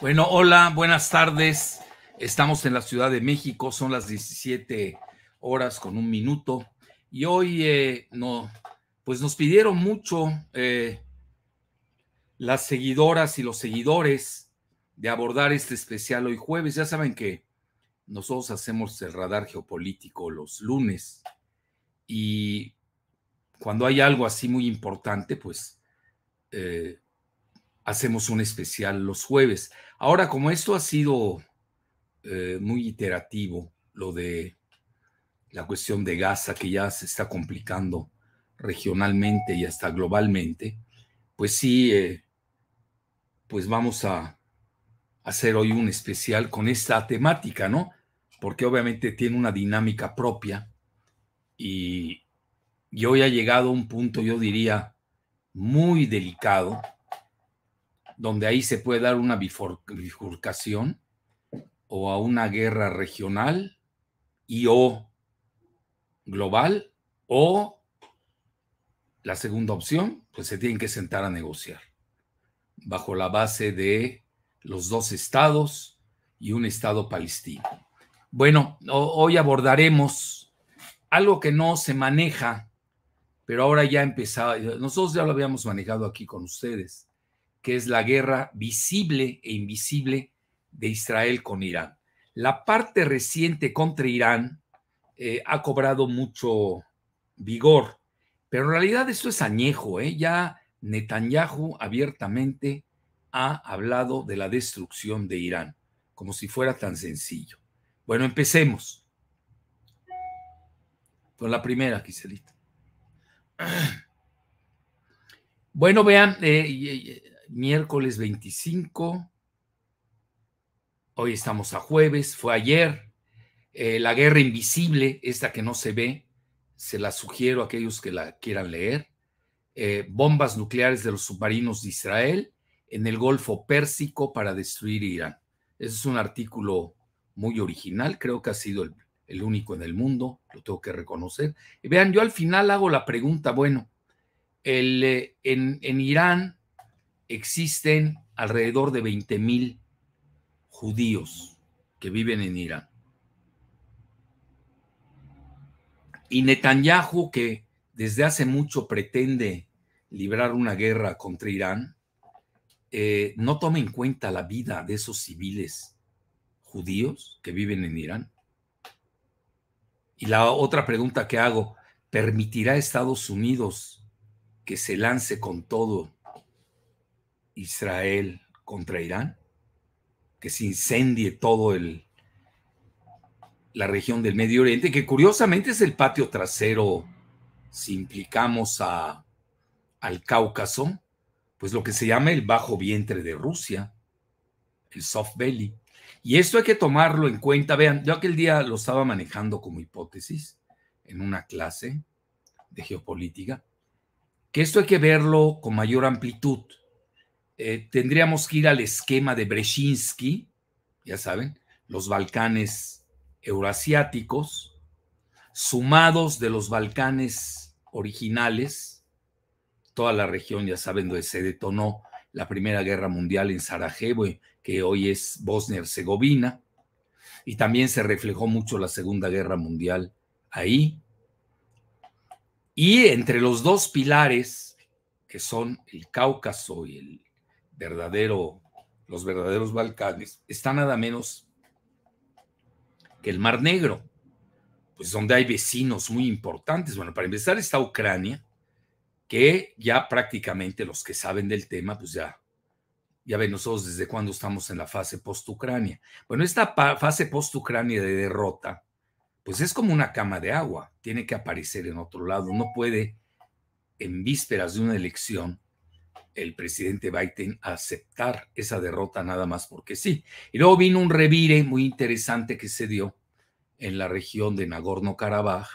Bueno, hola, buenas tardes. Estamos en la Ciudad de México, son las 17 horas con un minuto y hoy eh, no, pues nos pidieron mucho eh, las seguidoras y los seguidores de abordar este especial hoy jueves. Ya saben que nosotros hacemos el radar geopolítico los lunes y cuando hay algo así muy importante, pues eh, hacemos un especial los jueves. Ahora, como esto ha sido muy iterativo, lo de la cuestión de Gaza, que ya se está complicando regionalmente y hasta globalmente, pues sí, eh, pues vamos a hacer hoy un especial con esta temática, ¿no? Porque obviamente tiene una dinámica propia y, y hoy ha llegado a un punto, yo diría, muy delicado, donde ahí se puede dar una bifurcación o a una guerra regional y o global o la segunda opción, pues se tienen que sentar a negociar bajo la base de los dos estados y un estado palestino. Bueno, hoy abordaremos algo que no se maneja, pero ahora ya empezaba, nosotros ya lo habíamos manejado aquí con ustedes, que es la guerra visible e invisible de Israel con Irán. La parte reciente contra Irán eh, ha cobrado mucho vigor. Pero en realidad esto es añejo, ¿eh? Ya Netanyahu abiertamente ha hablado de la destrucción de Irán, como si fuera tan sencillo. Bueno, empecemos. Con la primera, Giselita. Bueno, vean, eh, miércoles 25. Hoy estamos a jueves, fue ayer. Eh, la guerra invisible, esta que no se ve, se la sugiero a aquellos que la quieran leer. Eh, bombas nucleares de los submarinos de Israel en el Golfo Pérsico para destruir Irán. Ese es un artículo muy original, creo que ha sido el, único en el mundo, lo tengo que reconocer. Y vean, yo al final hago la pregunta, bueno, el, eh, en, en Irán existen alrededor de 20 mil judíos que viven en Irán. Y Netanyahu, que desde hace mucho pretende librar una guerra contra Irán, eh, no toma en cuenta la vida de esos civiles judíos que viven en Irán. Y la otra pregunta que hago, ¿permitirá Estados Unidos que se lance con todo Israel contra Irán? ¿Que se incendie todo el la región del Medio Oriente, que curiosamente es el patio trasero, si implicamos al Cáucaso, pues lo que se llama el bajo vientre de Rusia, el soft belly. Y esto hay que tomarlo en cuenta. Vean, yo aquel día lo estaba manejando como hipótesis en una clase de geopolítica, que esto hay que verlo con mayor amplitud. Eh, tendríamos que ir al esquema de Brzezinski, ya saben, los Balcanes euroasiáticos, sumados de los Balcanes originales, toda la región, ya saben, donde se detonó la Primera Guerra Mundial en Sarajevo, que hoy es Bosnia-Herzegovina, y también se reflejó mucho la Segunda Guerra Mundial ahí. Y entre los dos pilares, que son el Cáucaso y el verdadero, los verdaderos Balcanes, está nada menos que el Mar Negro, pues donde hay vecinos muy importantes. Bueno, para empezar está Ucrania, que ya prácticamente los que saben del tema, pues ya, ya ven nosotros desde cuándo estamos en la fase post-Ucrania. Bueno, esta fase post-Ucrania de derrota, pues es como una cama de agua, tiene que aparecer en otro lado, no puede en vísperas de una elección el presidente Biden aceptar esa derrota nada más porque sí. Y luego vino un revire muy interesante que se dio en la región de Nagorno-Karabaj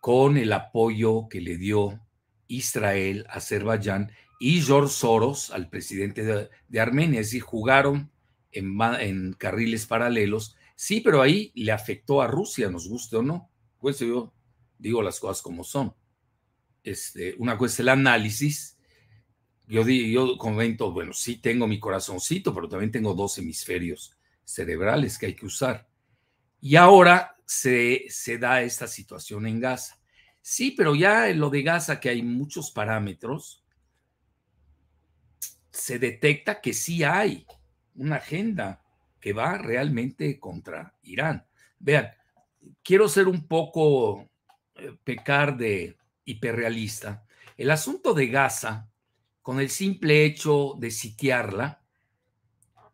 con el apoyo que le dio Israel, Azerbaiyán y George Soros al presidente de, Armenia. Es decir, jugaron en, carriles paralelos. Sí, pero ahí le afectó a Rusia, nos guste o no. Pues yo digo las cosas como son. Este, una cosa es el análisis yo, yo comento, bueno, sí tengo mi corazoncito, pero también tengo dos hemisferios cerebrales que hay que usar. Y ahora se, se da esta situación en Gaza. Sí, pero ya en lo de Gaza, que hay muchos parámetros, se detecta que sí hay una agenda que va realmente contra Irán. Vean, quiero ser un poco eh, pecar de hiperrealista. El asunto de Gaza con el simple hecho de sitiarla,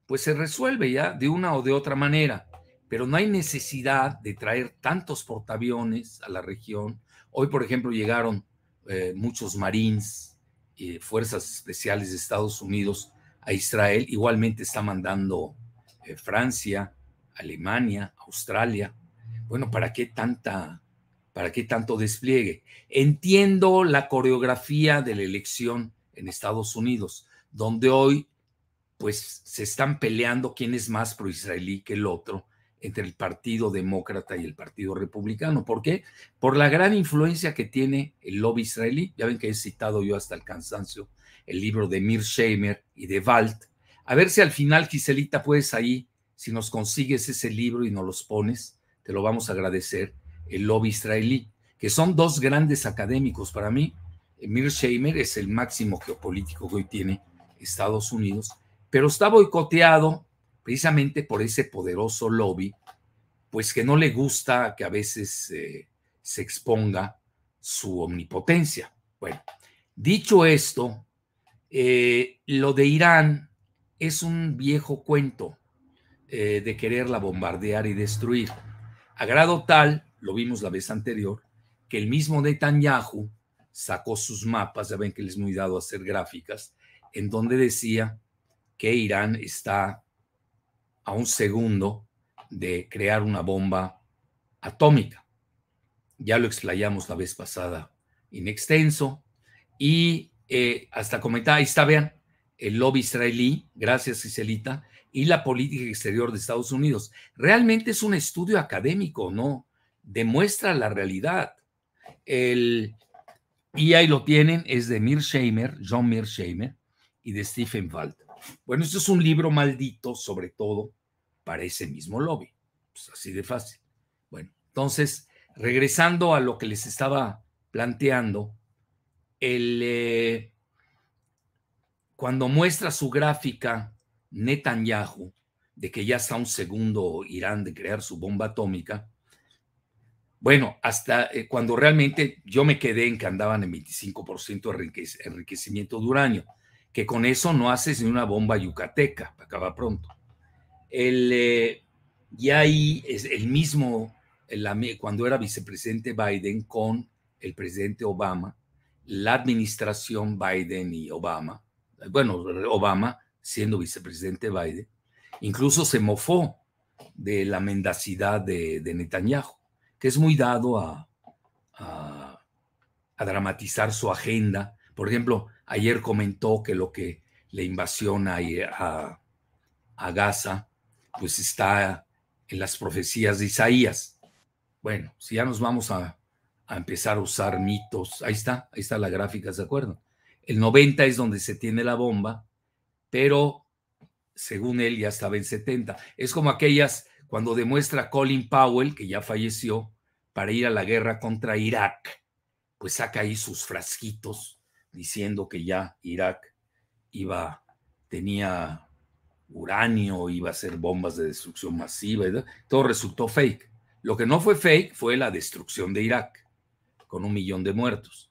pues se resuelve ya de una o de otra manera, pero no hay necesidad de traer tantos portaaviones a la región. Hoy, por ejemplo, llegaron eh, muchos marines y eh, fuerzas especiales de Estados Unidos a Israel, igualmente está mandando eh, Francia, Alemania, Australia. Bueno, ¿para qué tanta para qué tanto despliegue? Entiendo la coreografía de la elección en Estados Unidos, donde hoy pues se están peleando quién es más israelí que el otro entre el Partido Demócrata y el Partido Republicano. ¿Por qué? Por la gran influencia que tiene el lobby israelí. Ya ven que he citado yo hasta el cansancio el libro de Mir Shamer y de Walt. A ver si al final, Giselita, puedes ahí, si nos consigues ese libro y nos los pones, te lo vamos a agradecer, el lobby israelí, que son dos grandes académicos para mí, Emir Sheimer es el máximo geopolítico que hoy tiene Estados Unidos, pero está boicoteado precisamente por ese poderoso lobby, pues que no le gusta que a veces eh, se exponga su omnipotencia. Bueno, dicho esto, eh, lo de Irán es un viejo cuento eh, de quererla bombardear y destruir. A grado tal, lo vimos la vez anterior, que el mismo Netanyahu sacó sus mapas, ya ven que les no muy dado a hacer gráficas, en donde decía que Irán está a un segundo de crear una bomba atómica. Ya lo explayamos la vez pasada en extenso y eh, hasta comentaba, ahí está, vean, el lobby israelí, gracias Giselita, y la política exterior de Estados Unidos. Realmente es un estudio académico, ¿no? Demuestra la realidad. El, y ahí lo tienen, es de Shamer, John Shamer, y de Stephen Wald. Bueno, esto es un libro maldito, sobre todo para ese mismo lobby. Pues, así de fácil. Bueno, entonces, regresando a lo que les estaba planteando, el, eh, cuando muestra su gráfica Netanyahu de que ya está un segundo Irán de crear su bomba atómica, bueno, hasta eh, cuando realmente yo me quedé en que andaban en 25% de enriquecimiento de uranio, que con eso no haces ni una bomba yucateca, acaba pronto. El, eh, y ahí es el mismo, cuando era vicepresidente Biden con el presidente Obama, la administración Biden y Obama, bueno, Obama siendo vicepresidente Biden, incluso se mofó de la mendacidad de Netanyahu que es muy dado a, dramatizar su agenda. Por ejemplo, ayer comentó que lo que la invasión a, Gaza, pues está en las profecías de Isaías. Bueno, si ya nos vamos a, empezar a usar mitos, ahí está, ahí está la gráfica, ¿de acuerdo? El 90 es donde se tiene la bomba, pero según él ya estaba en 70. Es como aquellas cuando demuestra Colin Powell, que ya falleció, para ir a la guerra contra Irak, pues saca ahí sus frasquitos diciendo que ya Irak iba, tenía uranio, iba a hacer bombas de destrucción masiva, todo resultó fake. Lo que no fue fake fue la destrucción de Irak, con un millón de muertos.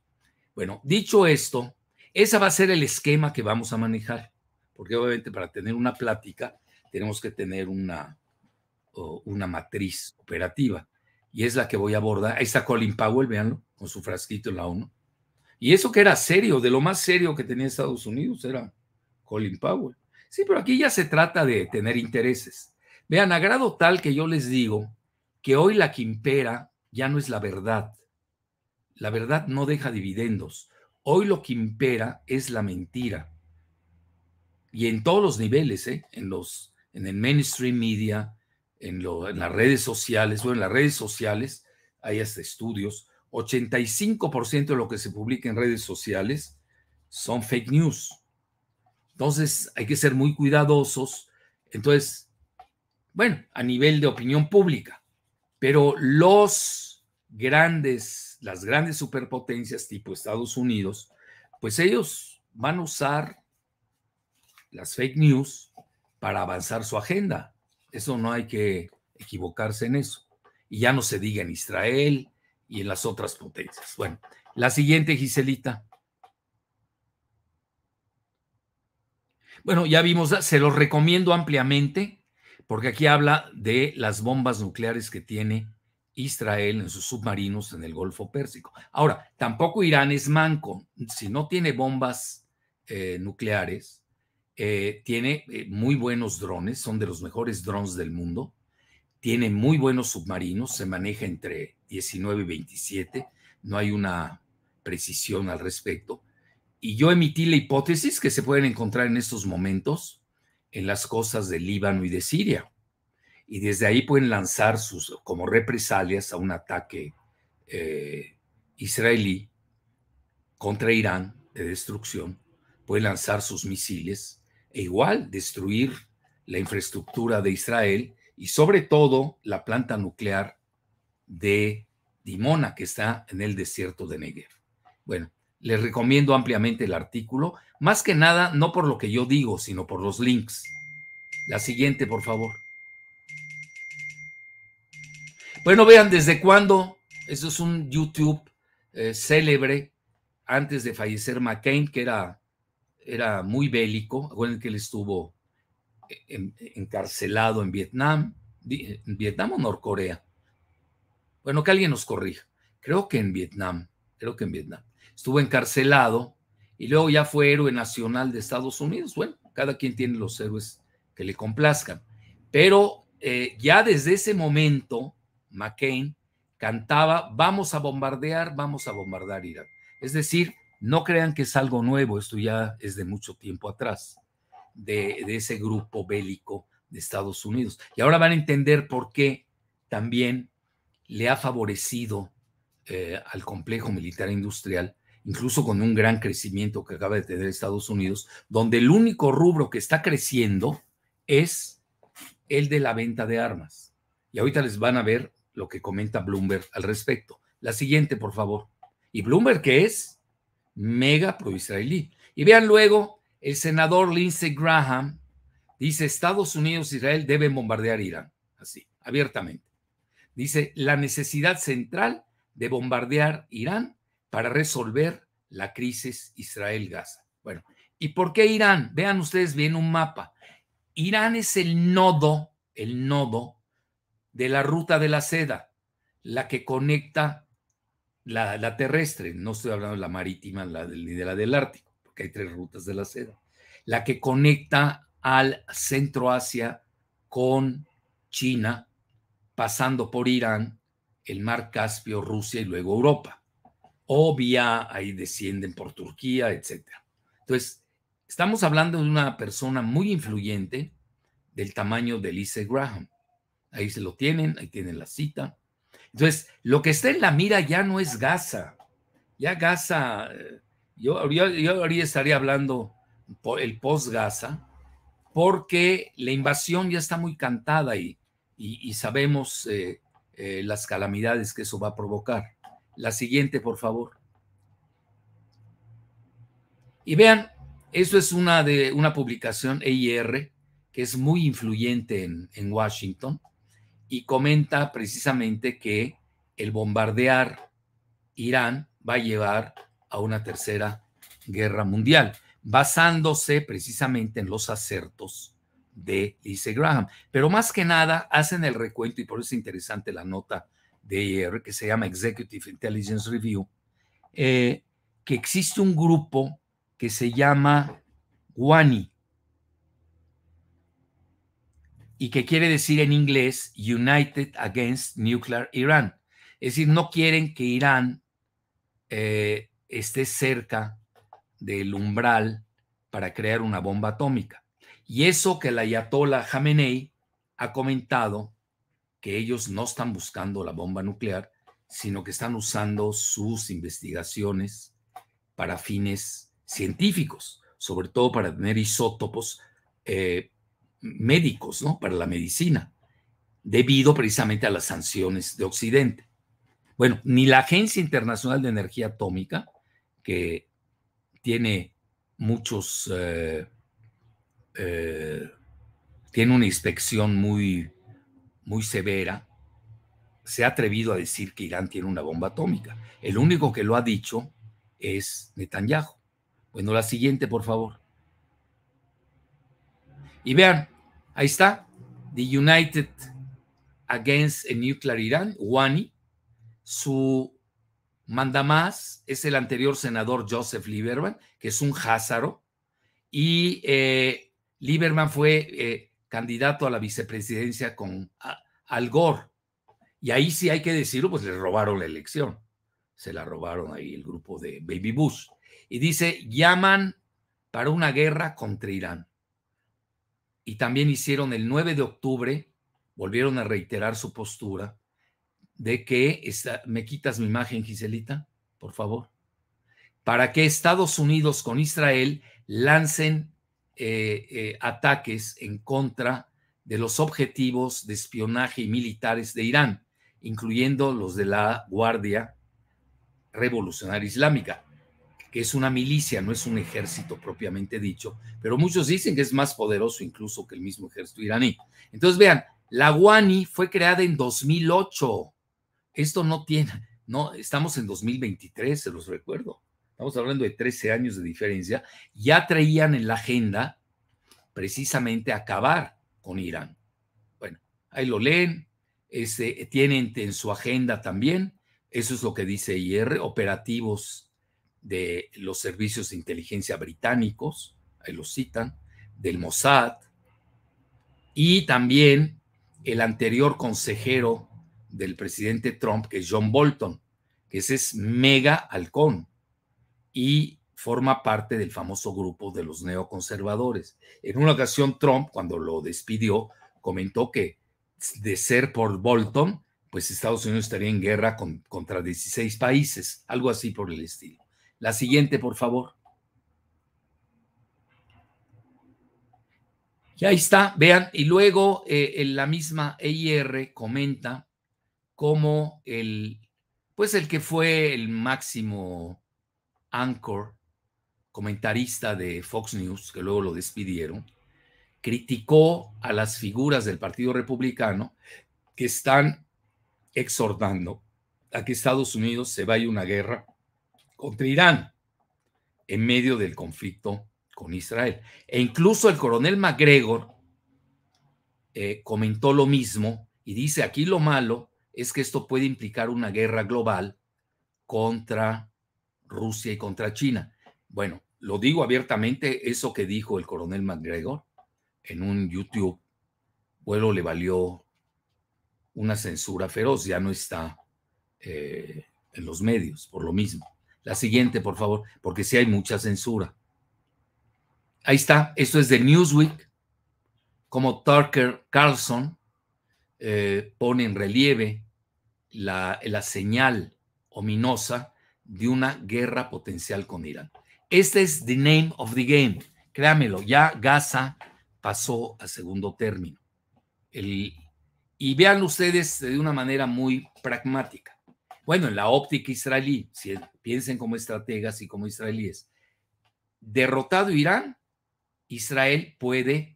Bueno, dicho esto, ese va a ser el esquema que vamos a manejar, porque obviamente para tener una plática tenemos que tener una, una matriz operativa. Y es la que voy a abordar. Ahí está Colin Powell, véanlo, con su frasquito en la ONU. Y eso que era serio, de lo más serio que tenía Estados Unidos era Colin Powell. Sí, pero aquí ya se trata de tener intereses. Vean, a grado tal que yo les digo que hoy la que impera ya no es la verdad. La verdad no deja dividendos. Hoy lo que impera es la mentira. Y en todos los niveles, ¿eh? en, los, en el mainstream media, en, las redes sociales, bueno, en las redes sociales hay hasta estudios, 85% de lo que se publica en redes sociales son fake news. Entonces hay que ser muy cuidadosos. Entonces, bueno, a nivel de opinión pública, pero los grandes, las grandes superpotencias tipo Estados Unidos, pues ellos van a usar las fake news para avanzar su agenda. Eso no hay que equivocarse en eso. Y ya no se diga en Israel y en las otras potencias. Bueno, la siguiente, Giselita. Bueno, ya vimos, se los recomiendo ampliamente, porque aquí habla de las bombas nucleares que tiene Israel en sus submarinos en el Golfo Pérsico. Ahora, tampoco Irán es manco. Si no tiene bombas eh, nucleares, eh, tiene eh, muy buenos drones, son de los mejores drones del mundo, tiene muy buenos submarinos, se maneja entre 19 y 27, no hay una precisión al respecto. Y yo emití la hipótesis que se pueden encontrar en estos momentos en las costas del Líbano y de Siria. Y desde ahí pueden lanzar sus, como represalias a un ataque eh, israelí contra Irán de destrucción, pueden lanzar sus misiles e igual destruir la infraestructura de Israel y sobre todo la planta nuclear de Dimona que está en el desierto de Negev. Bueno, les recomiendo ampliamente el artículo, más que nada no por lo que yo digo, sino por los links. La siguiente, por favor. Bueno, vean desde cuándo, eso es un YouTube eh, célebre, antes de fallecer McCain, que era era muy bélico, acuérdense que él estuvo encarcelado en Vietnam, en Vietnam o Norcorea. Bueno, que alguien nos corrija. Creo que en Vietnam, creo que en Vietnam. Estuvo encarcelado y luego ya fue héroe nacional de Estados Unidos. Bueno, cada quien tiene los héroes que le complazcan. Pero eh, ya desde ese momento, McCain cantaba, vamos a bombardear, vamos a bombardear Irak. Es decir, no crean que es algo nuevo, esto ya es de mucho tiempo atrás, de, ese grupo bélico de Estados Unidos. Y ahora van a entender por qué también le ha favorecido eh, al complejo militar industrial, incluso con un gran crecimiento que acaba de tener Estados Unidos, donde el único rubro que está creciendo es el de la venta de armas. Y ahorita les van a ver lo que comenta Bloomberg al respecto. La siguiente, por favor. ¿Y Bloomberg qué es? mega israelí Y vean luego, el senador Lindsey Graham dice, Estados Unidos e Israel deben bombardear Irán, así, abiertamente. Dice, la necesidad central de bombardear Irán para resolver la crisis Israel-Gaza. Bueno, ¿y por qué Irán? Vean ustedes bien un mapa. Irán es el nodo, el nodo de la ruta de la seda, la que conecta la, terrestre, no estoy hablando de la marítima la del, ni de la del Ártico, porque hay tres rutas de la seda, la que conecta al centro Asia con China, pasando por Irán, el mar Caspio, Rusia y luego Europa. O vía, ahí descienden por Turquía, etc. Entonces, estamos hablando de una persona muy influyente del tamaño de Lise Graham. Ahí se lo tienen, ahí tienen la cita. Entonces, lo que está en la mira ya no es Gaza. Ya Gaza, eh, yo, ahorita estaría hablando el post-Gaza, porque la invasión ya está muy cantada y, y, sabemos eh, eh, las calamidades que eso va a provocar. La siguiente, por favor. Y vean, eso es una, de, una publicación EIR que es muy influyente en, en Washington y comenta precisamente que el bombardear Irán va a llevar a una tercera guerra mundial, basándose precisamente en los acertos de Lise Graham. Pero más que nada hacen el recuento, y por eso es interesante la nota de ayer, que se llama Executive Intelligence Review, eh, que existe un grupo que se llama WANI, y que quiere decir en inglés United Against Nuclear Iran. Es decir, no quieren que Irán eh, esté cerca del umbral para crear una bomba atómica. Y eso que la Ayatollah Khamenei ha comentado, que ellos no están buscando la bomba nuclear, sino que están usando sus investigaciones para fines científicos, sobre todo para tener isótopos eh, médicos, ¿no? Para la medicina, debido precisamente a las sanciones de Occidente. Bueno, ni la Agencia Internacional de Energía Atómica, que tiene muchos, eh, eh, tiene una inspección muy, muy severa, se ha atrevido a decir que Irán tiene una bomba atómica. El único que lo ha dicho es Netanyahu. Bueno, la siguiente, por favor. Y vean, Ahí está, The United Against a Nuclear Iran, WANI. Su mandamás es el anterior senador Joseph Lieberman, que es un házaro. Y eh, Lieberman fue eh, candidato a la vicepresidencia con Al Gore. Y ahí sí hay que decirlo, pues le robaron la elección. Se la robaron ahí el grupo de Baby Bush. Y dice, llaman para una guerra contra Irán y también hicieron el 9 de octubre, volvieron a reiterar su postura de que me quitas mi imagen, Giselita, por favor, para que Estados Unidos con Israel lancen eh, eh, ataques en contra de los objetivos de espionaje y militares de Irán, incluyendo los de la Guardia Revolucionaria Islámica que es una milicia, no es un ejército propiamente dicho, pero muchos dicen que es más poderoso incluso que el mismo ejército iraní. Entonces vean, la Guani fue creada en 2008. Esto no tiene, no, estamos en 2023, se los recuerdo. Estamos hablando de 13 años de diferencia. Ya traían en la agenda precisamente acabar con Irán. Bueno, ahí lo leen, ese tienen en su agenda también, eso es lo que dice IR, operativos de los servicios de inteligencia británicos, ahí lo citan, del Mossad, y también el anterior consejero del presidente Trump, que es John Bolton, que ese es mega halcón y forma parte del famoso grupo de los neoconservadores. En una ocasión Trump, cuando lo despidió, comentó que de ser por Bolton, pues Estados Unidos estaría en guerra con, contra 16 países, algo así por el estilo. La siguiente, por favor. Y ahí está, vean, y luego eh, en la misma EIR comenta cómo el, pues el que fue el máximo anchor, comentarista de Fox News, que luego lo despidieron, criticó a las figuras del Partido Republicano que están exhortando a que Estados Unidos se vaya a una guerra contra Irán en medio del conflicto con Israel. E incluso el coronel MacGregor eh, comentó lo mismo y dice, aquí lo malo es que esto puede implicar una guerra global contra Rusia y contra China. Bueno, lo digo abiertamente, eso que dijo el coronel MacGregor en un YouTube, bueno, le valió una censura feroz, ya no está eh, en los medios por lo mismo. La siguiente, por favor, porque sí hay mucha censura. Ahí está, esto es de Newsweek, como Tucker Carlson eh, pone en relieve la, señal ominosa de una guerra potencial con Irán. Este es the name of the game. Créamelo, ya Gaza pasó a segundo término. y vean ustedes de una manera muy pragmática bueno, en la óptica israelí, si piensen como estrategas y como israelíes, derrotado Irán, Israel puede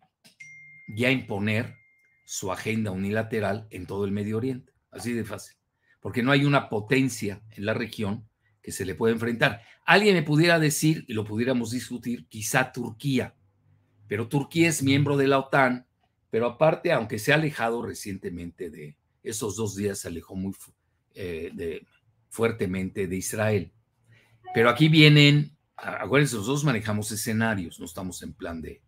ya imponer su agenda unilateral en todo el Medio Oriente, así de fácil, porque no hay una potencia en la región que se le pueda enfrentar. Alguien me pudiera decir, y lo pudiéramos discutir, quizá Turquía, pero Turquía es miembro de la OTAN, pero aparte, aunque se ha alejado recientemente de esos dos días, se alejó muy fuerte eh, fuertemente de Israel. Pero aquí vienen, acuérdense, nosotros manejamos escenarios, no estamos en plan de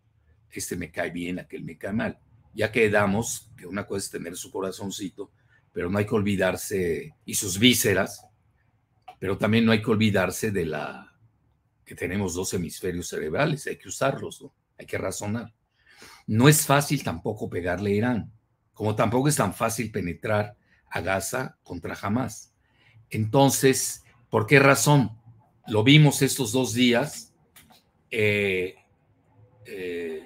este me cae bien, aquel me cae mal. Ya quedamos que una cosa es tener su corazoncito, pero no hay que olvidarse, y sus vísceras, pero también no hay que olvidarse de la que tenemos dos hemisferios cerebrales, hay que usarlos, hay que razonar. No es fácil tampoco pegarle a Irán, como tampoco es tan fácil penetrar a Gaza contra Hamas. Entonces, ¿por qué razón? Lo vimos estos dos días. Eh, eh,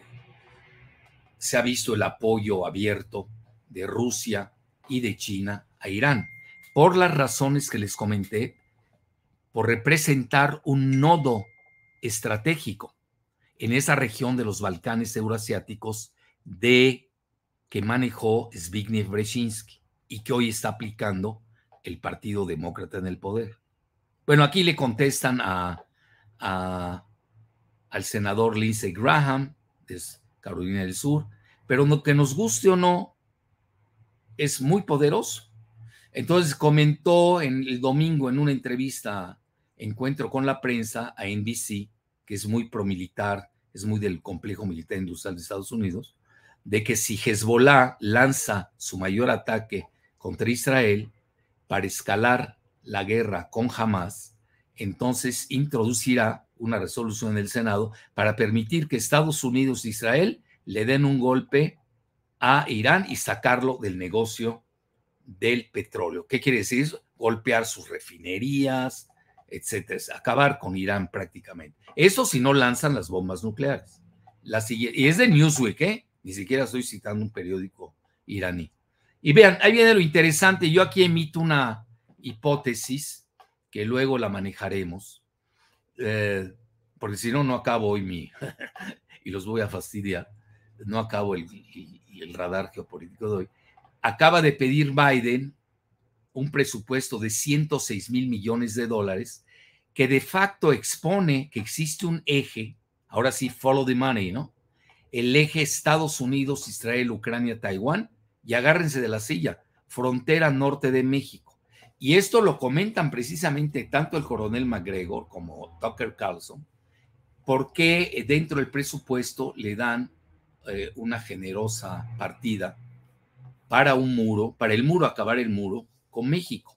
se ha visto el apoyo abierto de Rusia y de China a Irán, por las razones que les comenté, por representar un nodo estratégico en esa región de los Balcanes euroasiáticos de que manejó Zbigniew Brzezinski y que hoy está aplicando el Partido Demócrata en el poder. Bueno, aquí le contestan a, al senador Lindsey Graham de Carolina del Sur, pero no que nos guste o no, es muy poderoso. Entonces comentó en el domingo en una entrevista, encuentro con la prensa a NBC, que es muy promilitar, es muy del complejo militar industrial de Estados Unidos, de que si Hezbollah lanza su mayor ataque contra Israel para escalar la guerra con Hamas, entonces introducirá una resolución en el Senado para permitir que Estados Unidos y e Israel le den un golpe a Irán y sacarlo del negocio del petróleo. ¿Qué quiere decir? Golpear sus refinerías, etcétera. Acabar con Irán prácticamente. Eso si no lanzan las bombas nucleares. La y es de Newsweek, ¿eh? Ni siquiera estoy citando un periódico iraní. Y vean, ahí viene lo interesante. Yo aquí emito una hipótesis que luego la manejaremos, eh, porque si no, no acabo hoy mi, y los voy a fastidiar, no acabo el, el radar geopolítico de hoy. Acaba de pedir Biden un presupuesto de 106 mil millones de dólares que de facto expone que existe un eje, ahora sí, follow the money, ¿no? El eje Estados Unidos, Israel, Ucrania, Taiwán, y agárrense de la silla, frontera norte de México. Y esto lo comentan precisamente tanto el coronel McGregor como Tucker Carlson, porque dentro del presupuesto le dan eh, una generosa partida para un muro, para el muro, acabar el muro con México.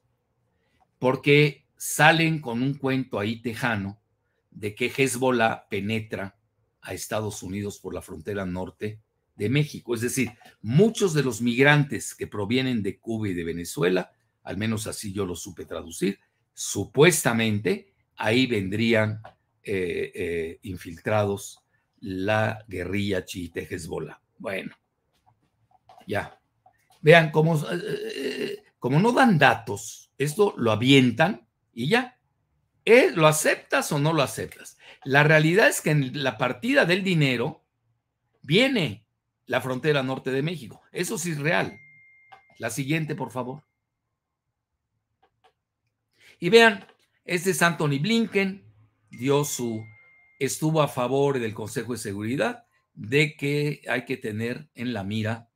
Porque salen con un cuento ahí tejano de que Hezbollah penetra a Estados Unidos por la frontera norte de México. Es decir, muchos de los migrantes que provienen de Cuba y de Venezuela, al menos así yo lo supe traducir, supuestamente ahí vendrían eh, eh, infiltrados la guerrilla chiite Hezbollah. Bueno, ya. Vean eh, como no dan datos, esto lo avientan y ya. ¿Lo aceptas o no lo aceptas? La realidad es que en la partida del dinero viene la frontera norte de México. Eso sí es real. La siguiente, por favor. Y vean, este es Anthony Blinken, dio su, estuvo a favor del Consejo de Seguridad de que hay que tener en la mira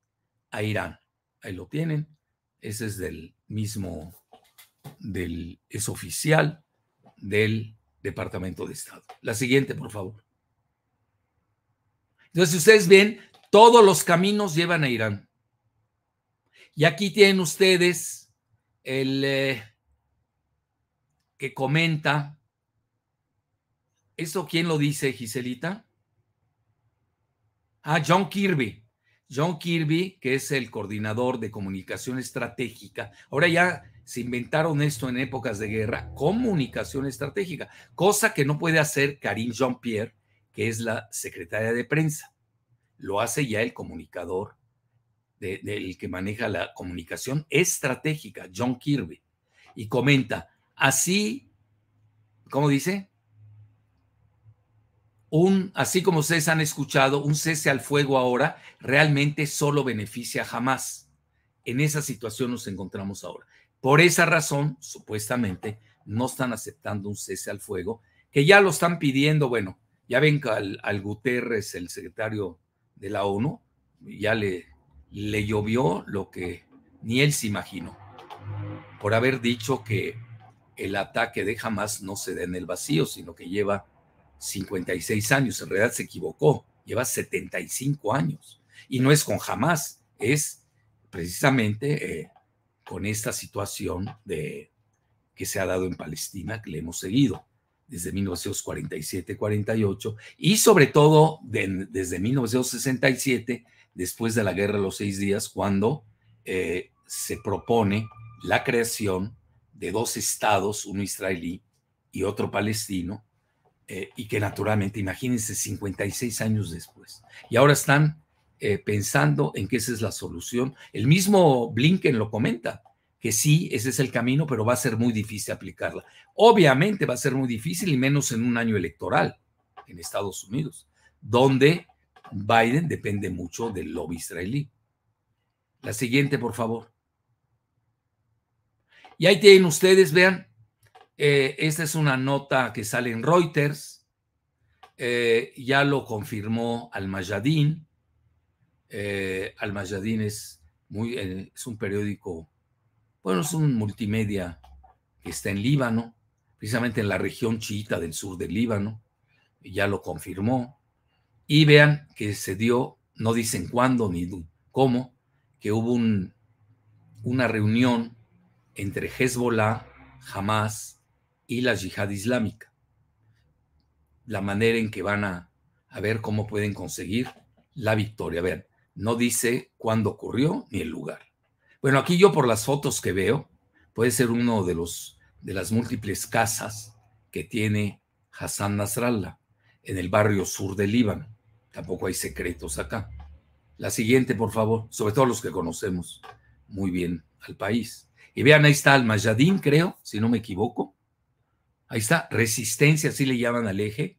a Irán. Ahí lo tienen. Ese es del mismo, del, es oficial del Departamento de Estado. La siguiente, por favor. Entonces, si ustedes ven, todos los caminos llevan a Irán. Y aquí tienen ustedes el eh, que comenta. ¿Eso quién lo dice, Giselita? Ah, John Kirby. John Kirby, que es el coordinador de comunicación estratégica. Ahora ya se inventaron esto en épocas de guerra, comunicación estratégica, cosa que no puede hacer Karine Jean-Pierre, que es la secretaria de prensa lo hace ya el comunicador, del que maneja la comunicación estratégica, John Kirby, y comenta, así, ¿cómo dice? Un, así como ustedes han escuchado, un cese al fuego ahora realmente solo beneficia jamás. En esa situación nos encontramos ahora. Por esa razón, supuestamente, no están aceptando un cese al fuego, que ya lo están pidiendo, bueno, ya ven al, al Guterres, el secretario de la ONU, ya le, le llovió lo que ni él se imaginó, por haber dicho que el ataque de Hamas no se da en el vacío, sino que lleva 56 años. En realidad se equivocó, lleva 75 años. Y no es con Hamas, es precisamente eh, con esta situación de, que se ha dado en Palestina que le hemos seguido desde 1947-48 y sobre todo desde 1967, después de la Guerra de los Seis Días, cuando eh, se propone la creación de dos estados, uno israelí y otro palestino, eh, y que naturalmente, imagínense, 56 años después. Y ahora están eh, pensando en que esa es la solución. El mismo Blinken lo comenta que sí, ese es el camino, pero va a ser muy difícil aplicarla. Obviamente va a ser muy difícil y menos en un año electoral en Estados Unidos, donde Biden depende mucho del lobby israelí. La siguiente, por favor. Y ahí tienen ustedes, vean, eh, esta es una nota que sale en Reuters, eh, ya lo confirmó al Majadín eh, Al-Mayadin es, muy, es un periódico bueno, es un multimedia que está en Líbano, precisamente en la región chiita del sur del Líbano, ya lo confirmó. Y vean que se dio, no dicen cuándo ni cómo, que hubo una reunión entre Hezbollah, Hamas y la yihad islámica. La manera en que van a, ver cómo pueden conseguir la victoria. ver, no dice cuándo ocurrió ni el lugar. Bueno, aquí yo por las fotos que veo, puede ser uno de los de las múltiples casas que tiene Hassan Nasrallah en el barrio sur del Líbano. Tampoco hay secretos acá. La siguiente, por favor, sobre todo los que conocemos muy bien al país. Y vean, ahí está Al-Majadín, creo, si no me equivoco. Ahí está, resistencia, así le llaman al eje.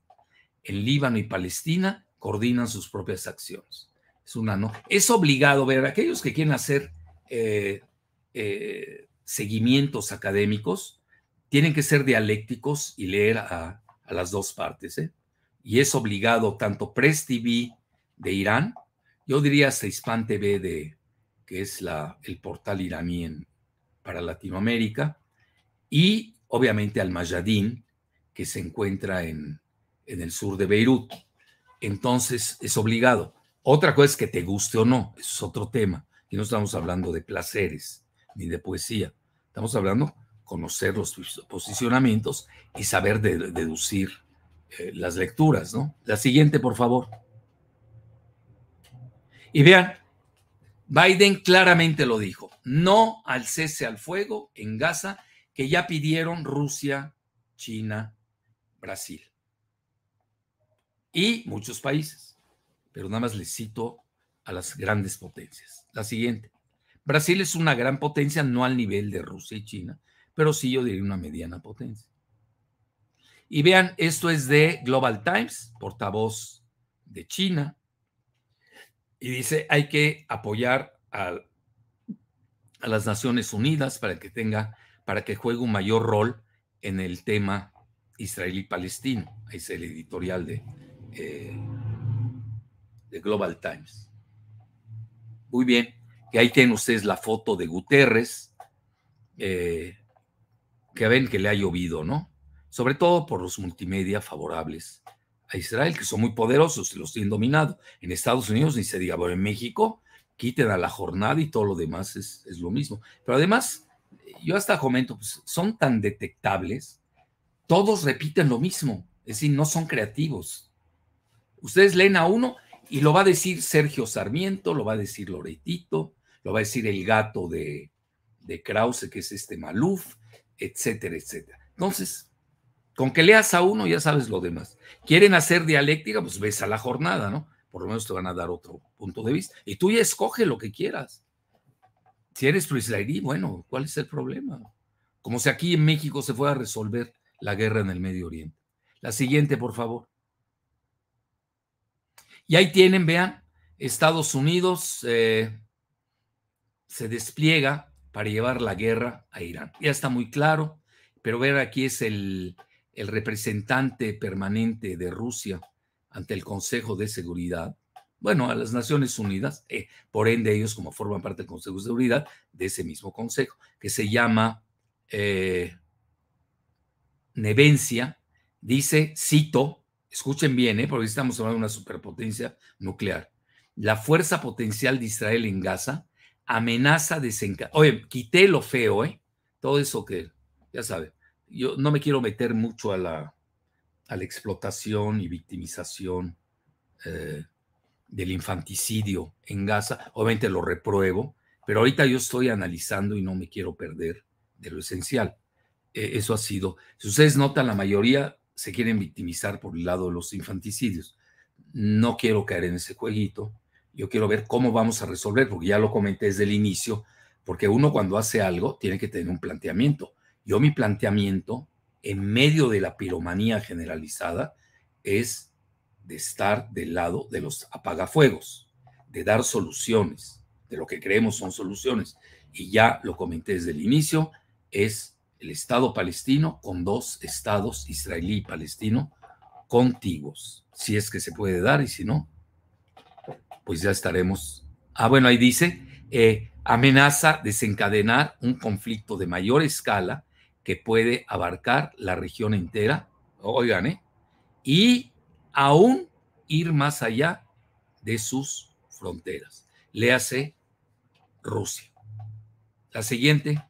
En Líbano y Palestina coordinan sus propias acciones. Es una no. Es obligado ver a aquellos que quieren hacer eh, eh, seguimientos académicos tienen que ser dialécticos y leer a, las dos partes. ¿eh? Y es obligado tanto Press TV de Irán, yo diría Seispan TV, de, que es el portal iraní para Latinoamérica, y obviamente al Mayadín, que se encuentra en, en el sur de Beirut. Entonces es obligado. Otra cosa es que te guste o no, es otro tema. Y no estamos hablando de placeres ni de poesía. Estamos hablando conocer los posicionamientos y saber deducir eh, las lecturas, ¿no? La siguiente, por favor. Y vean, Biden claramente lo dijo, no al cese al fuego en Gaza que ya pidieron Rusia, China, Brasil y muchos países. Pero nada más les cito a las grandes potencias. La siguiente. Brasil es una gran potencia, no al nivel de Rusia y China, pero sí yo diría una mediana potencia. Y vean, esto es de Global Times, portavoz de China, y dice, hay que apoyar a, las Naciones Unidas para que tenga, para que juegue un mayor rol en el tema israelí-palestino. Ahí es el editorial de, eh, de Global Times. Muy bien, que ahí tienen ustedes la foto de Guterres, eh, que ven que le ha llovido, ¿no? Sobre todo por los multimedia favorables a Israel, que son muy poderosos y los tienen dominado. En Estados Unidos ni se diga, bueno, en México quiten a la jornada y todo lo demás es, es lo mismo. Pero además, yo hasta comento, pues, son tan detectables, todos repiten lo mismo, es decir, no son creativos. Ustedes leen a uno y lo va a decir Sergio Sarmiento, lo va a decir Loretito, lo va a decir el gato de, de Krause, que es este Maluf, etcétera, etcétera. Entonces, con que leas a uno ya sabes lo demás. ¿Quieren hacer dialéctica? Pues ves a la jornada, ¿no? Por lo menos te van a dar otro punto de vista. Y tú ya escoge lo que quieras. Si eres pro-israelí, bueno, ¿cuál es el problema? Como si aquí en México se fuera a resolver la guerra en el Medio Oriente. La siguiente, por favor. Y ahí tienen, vean, Estados Unidos eh, se despliega para llevar la guerra a Irán. Ya está muy claro, pero ver aquí es el, representante permanente de Rusia ante el Consejo de Seguridad, bueno, a las Naciones Unidas, eh, por ende ellos como forman parte del Consejo de Seguridad, de ese mismo Consejo, que se llama eh, Nevencia, dice, cito, escuchen bien, ¿eh? porque estamos hablando de una superpotencia nuclear. La fuerza potencial de Israel en Gaza amenaza desencadenar. Oye, quité lo feo, ¿eh? Todo eso que, ya saben, yo no me quiero meter mucho a la, a la explotación y victimización eh, del infanticidio en Gaza. Obviamente lo repruebo, pero ahorita yo estoy analizando y no me quiero perder de lo esencial. E-, eso ha sido, si ustedes notan, la mayoría se quieren victimizar por el lado de los infanticidios. No quiero caer en ese jueguito. Yo quiero ver cómo vamos a resolver, porque ya lo comenté desde el inicio, porque uno cuando hace algo tiene que tener un planteamiento. Yo mi planteamiento en medio de la piromanía generalizada es de estar del lado de los apagafuegos, de dar soluciones, de lo que creemos son soluciones. Y ya lo comenté desde el inicio, es el Estado palestino con dos estados israelí y palestino contiguos, si es que se puede dar y si no, pues ya estaremos. Ah, bueno, ahí dice, eh, amenaza desencadenar un conflicto de mayor escala que puede abarcar la región entera, oigan, ¿eh? y aún ir más allá de sus fronteras. Le hace Rusia. La siguiente.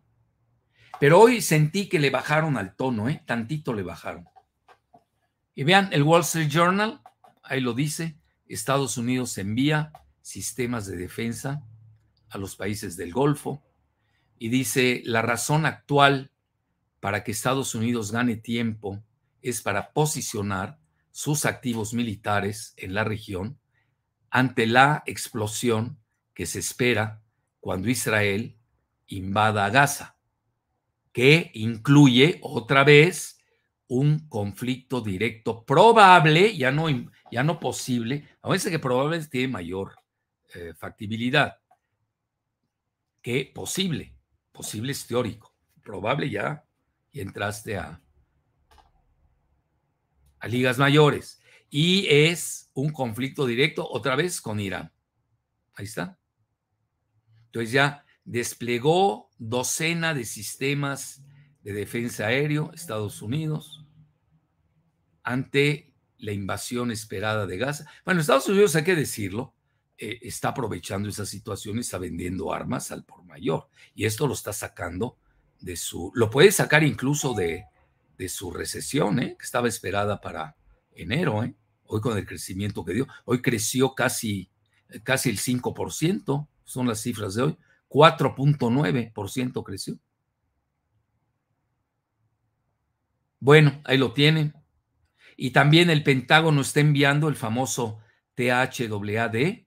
Pero hoy sentí que le bajaron al tono, ¿eh? Tantito le bajaron. Y vean, el Wall Street Journal, ahí lo dice, Estados Unidos envía sistemas de defensa a los países del Golfo y dice, la razón actual para que Estados Unidos gane tiempo es para posicionar sus activos militares en la región ante la explosión que se espera cuando Israel invada Gaza que incluye otra vez un conflicto directo probable, ya no, ya no posible, a veces que probable tiene mayor eh, factibilidad que posible. Posible es teórico, probable ya, y entraste a, a ligas mayores. Y es un conflicto directo otra vez con Irán. Ahí está. Entonces ya desplegó docena de sistemas de defensa aéreo, Estados Unidos, ante la invasión esperada de Gaza. Bueno, Estados Unidos, hay que decirlo, eh, está aprovechando esa situación y está vendiendo armas al por mayor. Y esto lo está sacando de su, lo puede sacar incluso de, su recesión, ¿eh? que estaba esperada para enero, ¿eh? hoy con el crecimiento que dio, hoy creció casi, casi el 5%, son las cifras de hoy, 4.9% creció. Bueno, ahí lo tienen. Y también el Pentágono está enviando el famoso THWAD,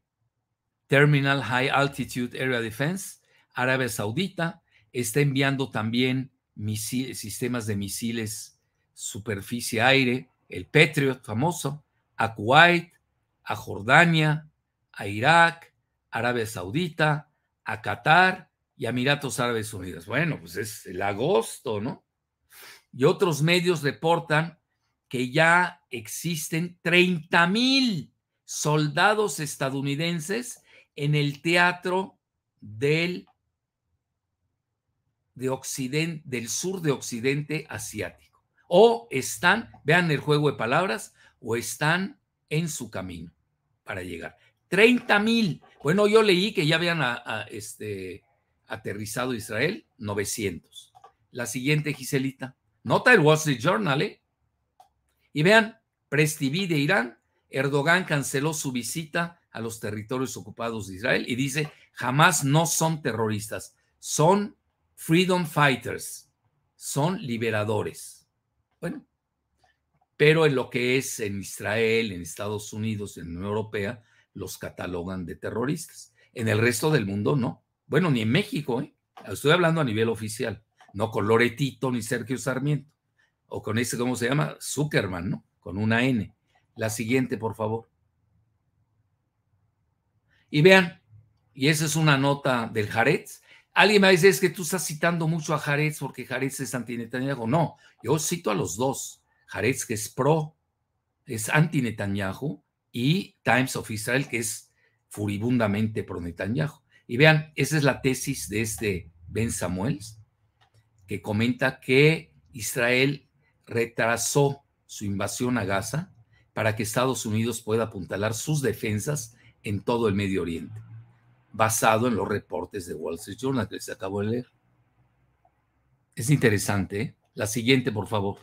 Terminal High Altitude Area Defense, Arabia Saudita, está enviando también sistemas de misiles superficie-aire, el Patriot famoso, a Kuwait, a Jordania, a Irak, Arabia Saudita, a Qatar y a Emiratos Árabes Unidos. Bueno, pues es el agosto, ¿no? Y otros medios reportan que ya existen 30 mil soldados estadounidenses en el teatro del, del sur de Occidente Asiático. O están, vean el juego de palabras, o están en su camino para llegar. 30 mil bueno, yo leí que ya habían a, ah, ah, este, aterrizado Israel 900. La siguiente, Giselita. Nota el Wall Street Journal, ¿eh? Y vean, prestiví de Irán, Erdogan canceló su visita a los territorios ocupados de Israel y dice, jamás no son terroristas, son freedom fighters, son liberadores. Bueno, pero en lo que es en Israel, en Estados Unidos, en la Unión Europea, los catalogan de terroristas. En el resto del mundo no. Bueno, ni en México, ¿eh? estoy hablando a nivel oficial, no con Loretito ni Sergio Sarmiento, o con ese, ¿cómo se llama? Zuckerman, ¿no? Con una N. La siguiente, por favor. Y vean, y esa es una nota del Jarez. Alguien me dice, es que tú estás citando mucho a Jarez porque Jarez es anti-Netanyahu. No, yo cito a los dos. Jarez que es pro, es anti-Netanyahu, y Times of Israel, que es furibundamente pro Netanyahu. Y vean, esa es la tesis de este Ben Samuels, que comenta que Israel retrasó su invasión a Gaza para que Estados Unidos pueda apuntalar sus defensas en todo el Medio Oriente, basado en los reportes de Wall Street Journal que les acabo de leer. Es interesante. ¿eh? La siguiente, por favor.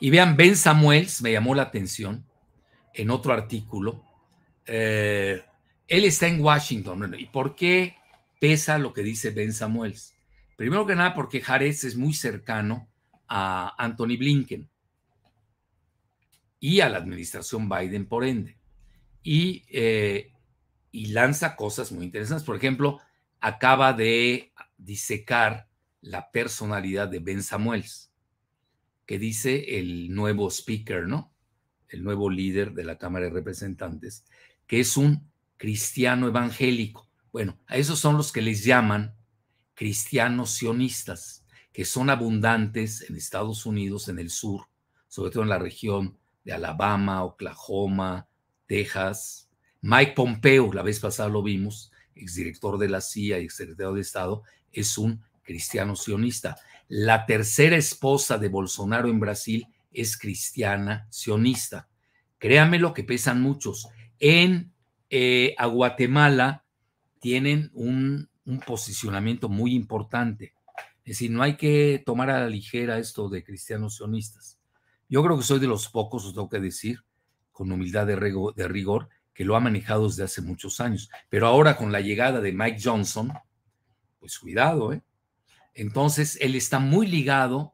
Y vean, Ben Samuels me llamó la atención en otro artículo. Eh, él está en Washington. ¿Y por qué pesa lo que dice Ben Samuels? Primero que nada, porque Jarez es muy cercano a Anthony Blinken y a la administración Biden, por ende. Y, eh, y lanza cosas muy interesantes. Por ejemplo, acaba de disecar la personalidad de Ben Samuels que dice el nuevo speaker, ¿no? El nuevo líder de la Cámara de Representantes, que es un cristiano evangélico. Bueno, a esos son los que les llaman cristianos sionistas, que son abundantes en Estados Unidos, en el sur, sobre todo en la región de Alabama, Oklahoma, Texas. Mike Pompeo, la vez pasada lo vimos, exdirector de la CIA y exsecretario de Estado, es un cristiano sionista. La tercera esposa de Bolsonaro en Brasil es cristiana sionista. Créame lo que pesan muchos. En eh, a Guatemala tienen un, posicionamiento muy importante. Es decir, no hay que tomar a la ligera esto de cristianos sionistas. Yo creo que soy de los pocos, os tengo que decir, con humildad de, de rigor que lo ha manejado desde hace muchos años. Pero ahora con la llegada de Mike Johnson, pues cuidado, ¿eh? Entonces, él está muy ligado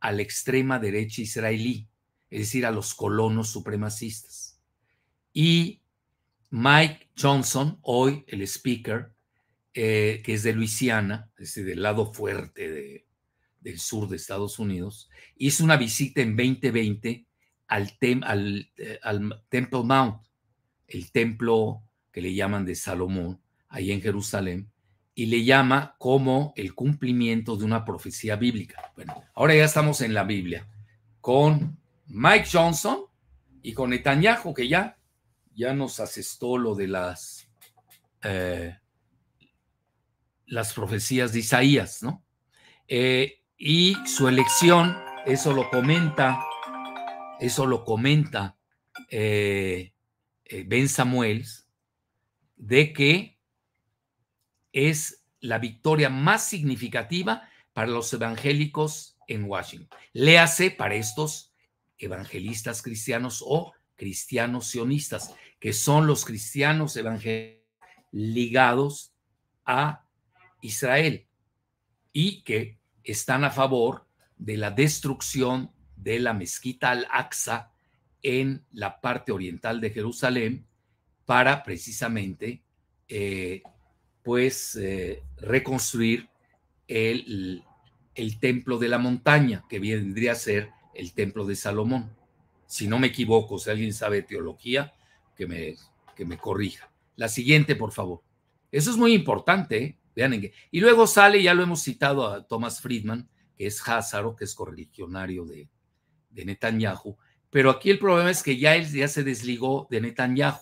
a la extrema derecha israelí, es decir, a los colonos supremacistas. Y Mike Johnson, hoy el speaker, eh, que es de Luisiana, es decir, del lado fuerte del sur de Estados Unidos, hizo una visita en 2020 al, eh, al Temple Mount, el templo que le llaman de Salomón, ahí en Jerusalén, y le llama como el cumplimiento de una profecía bíblica. Bueno, ahora ya estamos en la Biblia, con Mike Johnson y con Netanyahu, que ya, ya nos asestó lo de las, eh, las profecías de Isaías, ¿no? Eh, y su elección, eso lo comenta, eso lo comenta eh, Ben Samuels, de que es la victoria más significativa para los evangélicos en Washington. Léase para estos evangelistas cristianos o cristianos sionistas, que son los cristianos evangélicos ligados a Israel y que están a favor de la destrucción de la mezquita al-Aqsa en la parte oriental de Jerusalén para precisamente eh, pues eh, reconstruir el, templo de la montaña, que vendría a ser el templo de Salomón. Si no me equivoco, si alguien sabe teología, que me, que me corrija. La siguiente, por favor. Eso es muy importante. ¿eh? Vean en Y luego sale, ya lo hemos citado a Thomas Friedman, que es Házaro, que es correligionario de, de Netanyahu. Pero aquí el problema es que ya él ya se desligó de Netanyahu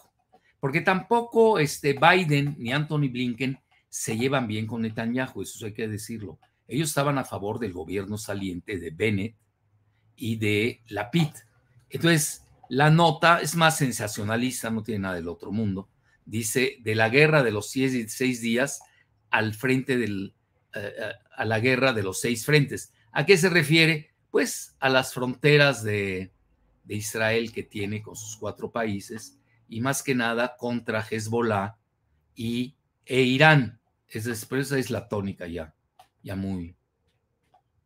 porque tampoco este Biden ni Anthony Blinken se llevan bien con Netanyahu, eso hay que decirlo. Ellos estaban a favor del gobierno saliente de Bennett y de Lapid. Entonces, la nota es más sensacionalista, no tiene nada del otro mundo. Dice, de la guerra de los seis días al frente del, eh, eh, a la guerra de los seis frentes. ¿A qué se refiere? Pues a las fronteras de, de Israel que tiene con sus cuatro países, y más que nada contra Hezbollah y, e Irán. Es, esa es la tónica ya, ya muy,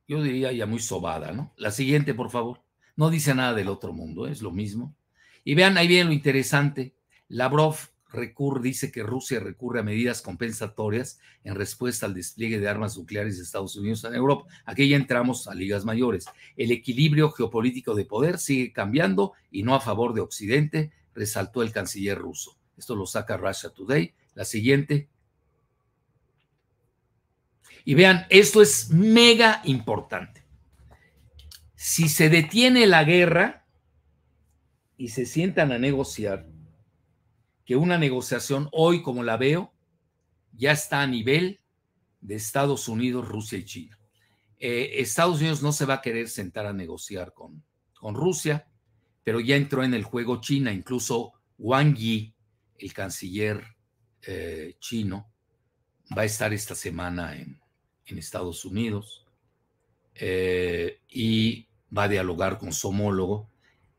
yo diría ya muy sobada, ¿no? La siguiente, por favor. No dice nada del otro mundo, es lo mismo. Y vean ahí viene lo interesante. Lavrov recurre, dice que Rusia recurre a medidas compensatorias en respuesta al despliegue de armas nucleares de Estados Unidos en Europa. Aquí ya entramos a ligas mayores. El equilibrio geopolítico de poder sigue cambiando y no a favor de Occidente, resaltó el canciller ruso. Esto lo saca Russia Today. La siguiente. Y vean, esto es mega importante. Si se detiene la guerra y se sientan a negociar, que una negociación hoy como la veo ya está a nivel de Estados Unidos, Rusia y China. Eh, Estados Unidos no se va a querer sentar a negociar con, con Rusia pero ya entró en el juego China, incluso Wang Yi, el canciller eh, chino, va a estar esta semana en, Estados Unidos eh, y va a dialogar con su homólogo.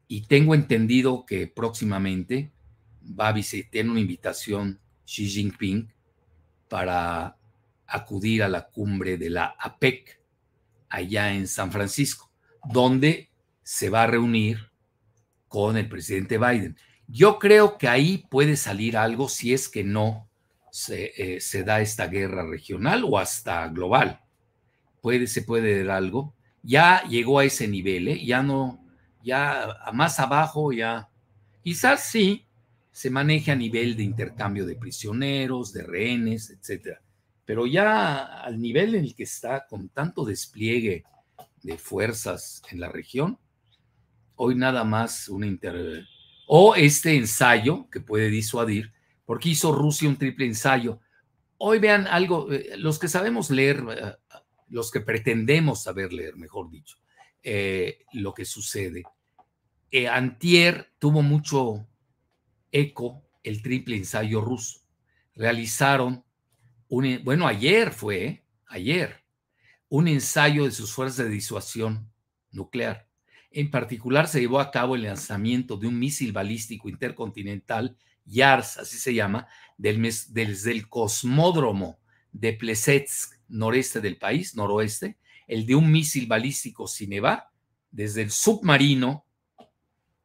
Y tengo entendido que próximamente va a visitar una invitación Xi Jinping para acudir a la cumbre de la APEC allá en San Francisco, donde se va a reunir con el presidente Biden. Yo creo que ahí puede salir algo si es que no eh, se, da esta guerra regional o hasta global. Puede, se puede dar algo. Ya llegó a ese nivel, ¿eh? ya no, ya más abajo, ya. Quizás sí se maneje a nivel de intercambio de prisioneros, de rehenes, etcétera. Pero ya al nivel en el que está, con tanto despliegue de fuerzas en la región, hoy nada más una inter... O este ensayo que puede disuadir, porque hizo Rusia un triple ensayo. Hoy vean algo, eh, los que sabemos leer, eh, los que pretendemos saber leer, mejor dicho, eh, lo que sucede. antier tuvo mucho eco el triple ensayo ruso. Realizaron, un, bueno, ayer fue, ayer, un ensayo de sus fuerzas de disuasión nuclear en particular, se llevó a cabo el lanzamiento de un misil balístico intercontinental, YARS, así se llama, desde el cosmódromo de Plesetsk, noreste del país, noroeste, el de un misil balístico Cineva, desde el submarino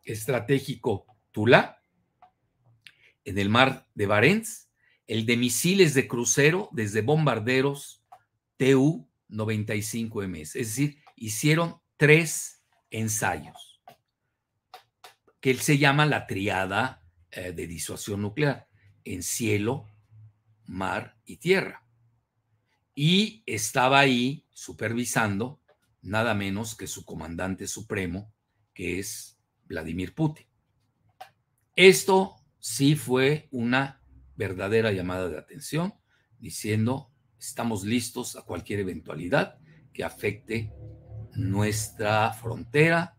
estratégico Tula, en el mar de Barents, el de misiles de crucero desde bombarderos TU-95MS. Es decir, hicieron tres ensayos, que él se llama la triada eh, de disuasión nuclear, en cielo, mar y tierra. Y estaba ahí supervisando nada menos que su comandante supremo, que es Vladimir Putin. Esto sí fue una verdadera llamada de atención, diciendo, estamos listos a cualquier eventualidad que afecte nuestra frontera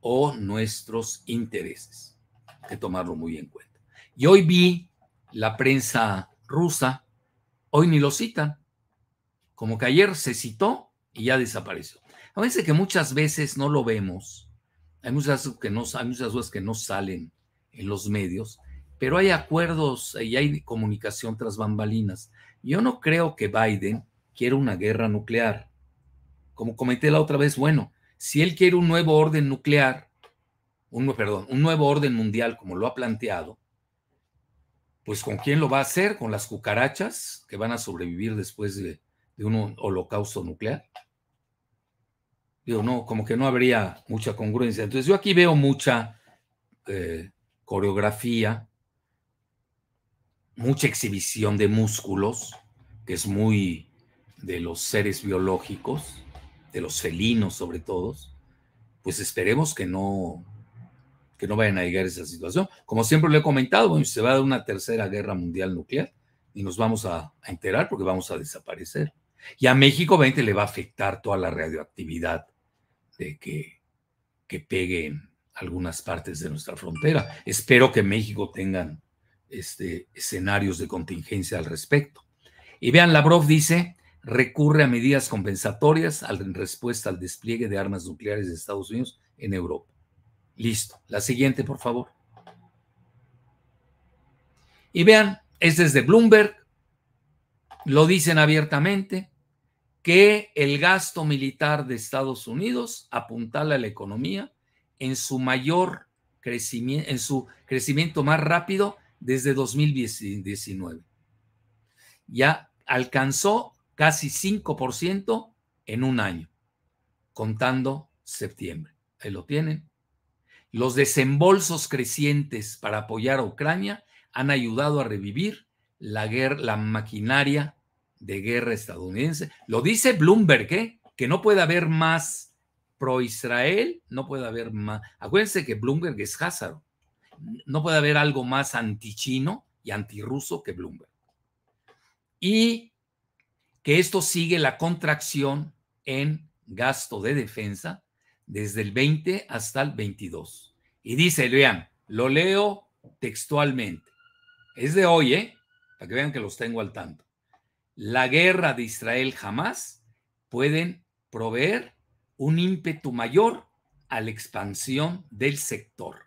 o nuestros intereses. Hay que tomarlo muy en cuenta. Y hoy vi la prensa rusa, hoy ni lo citan, como que ayer se citó y ya desapareció. A veces que muchas veces no lo vemos, hay muchas, que hay muchas cosas que no salen en los medios, pero hay acuerdos y hay comunicación tras bambalinas. Yo no creo que Biden quiera una guerra nuclear como comenté la otra vez, bueno, si él quiere un nuevo orden nuclear, un, perdón, un nuevo orden mundial como lo ha planteado, pues ¿con quién lo va a hacer? ¿Con las cucarachas que van a sobrevivir después de, un holocausto nuclear? Digo, no, como que no habría mucha congruencia. Entonces yo aquí veo mucha eh, coreografía, mucha exhibición de músculos, que es muy de los seres biológicos, de los felinos sobre todos, pues esperemos que no, que no vayan a llegar a esa situación. Como siempre lo he comentado, se va a dar una tercera guerra mundial nuclear y nos vamos a, enterar porque vamos a desaparecer. Y a México, 20 le va a afectar toda la radioactividad de que, que pegue algunas partes de nuestra frontera. Espero que México tengan este, escenarios de contingencia al respecto. Y vean, Lavrov dice, recurre a medidas compensatorias en respuesta al despliegue de armas nucleares de Estados Unidos en Europa. Listo. La siguiente, por favor. Y vean, es desde Bloomberg, lo dicen abiertamente, que el gasto militar de Estados Unidos apuntala a la economía en su mayor crecimiento, en su crecimiento más rápido desde 2019. Ya alcanzó casi 5% en un año, contando septiembre. Ahí lo tienen. Los desembolsos crecientes para apoyar a Ucrania han ayudado a revivir la, guerra, la maquinaria de guerra estadounidense. Lo dice Bloomberg, ¿eh? que no puede haber más pro-Israel, no puede haber más. Acuérdense que Bloomberg es Házaro. No puede haber algo más anti-chino y antirruso que Bloomberg. Y que esto sigue la contracción en gasto de defensa desde el 20 hasta el 22. Y dice, vean, lo leo textualmente. Es de hoy, ¿eh? Para que vean que los tengo al tanto. La guerra de Israel jamás pueden proveer un ímpetu mayor a la expansión del sector.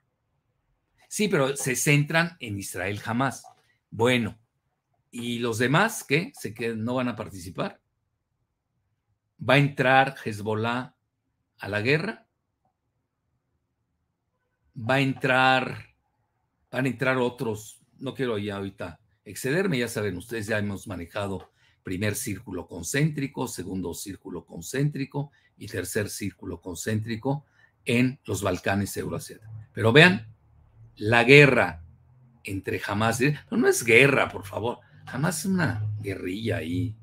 Sí, pero se centran en Israel jamás. Bueno, ¿Y los demás qué? ¿Se que ¿No van a participar? ¿Va a entrar Hezbollah a la guerra? ¿Va a entrar, van a entrar otros? No quiero ya ahorita excederme, ya saben ustedes, ya hemos manejado primer círculo concéntrico, segundo círculo concéntrico y tercer círculo concéntrico en los Balcanes Euroasiáticos. Pero vean, la guerra entre jamás... no, no es guerra, por favor, Jamás una guerrilla ahí.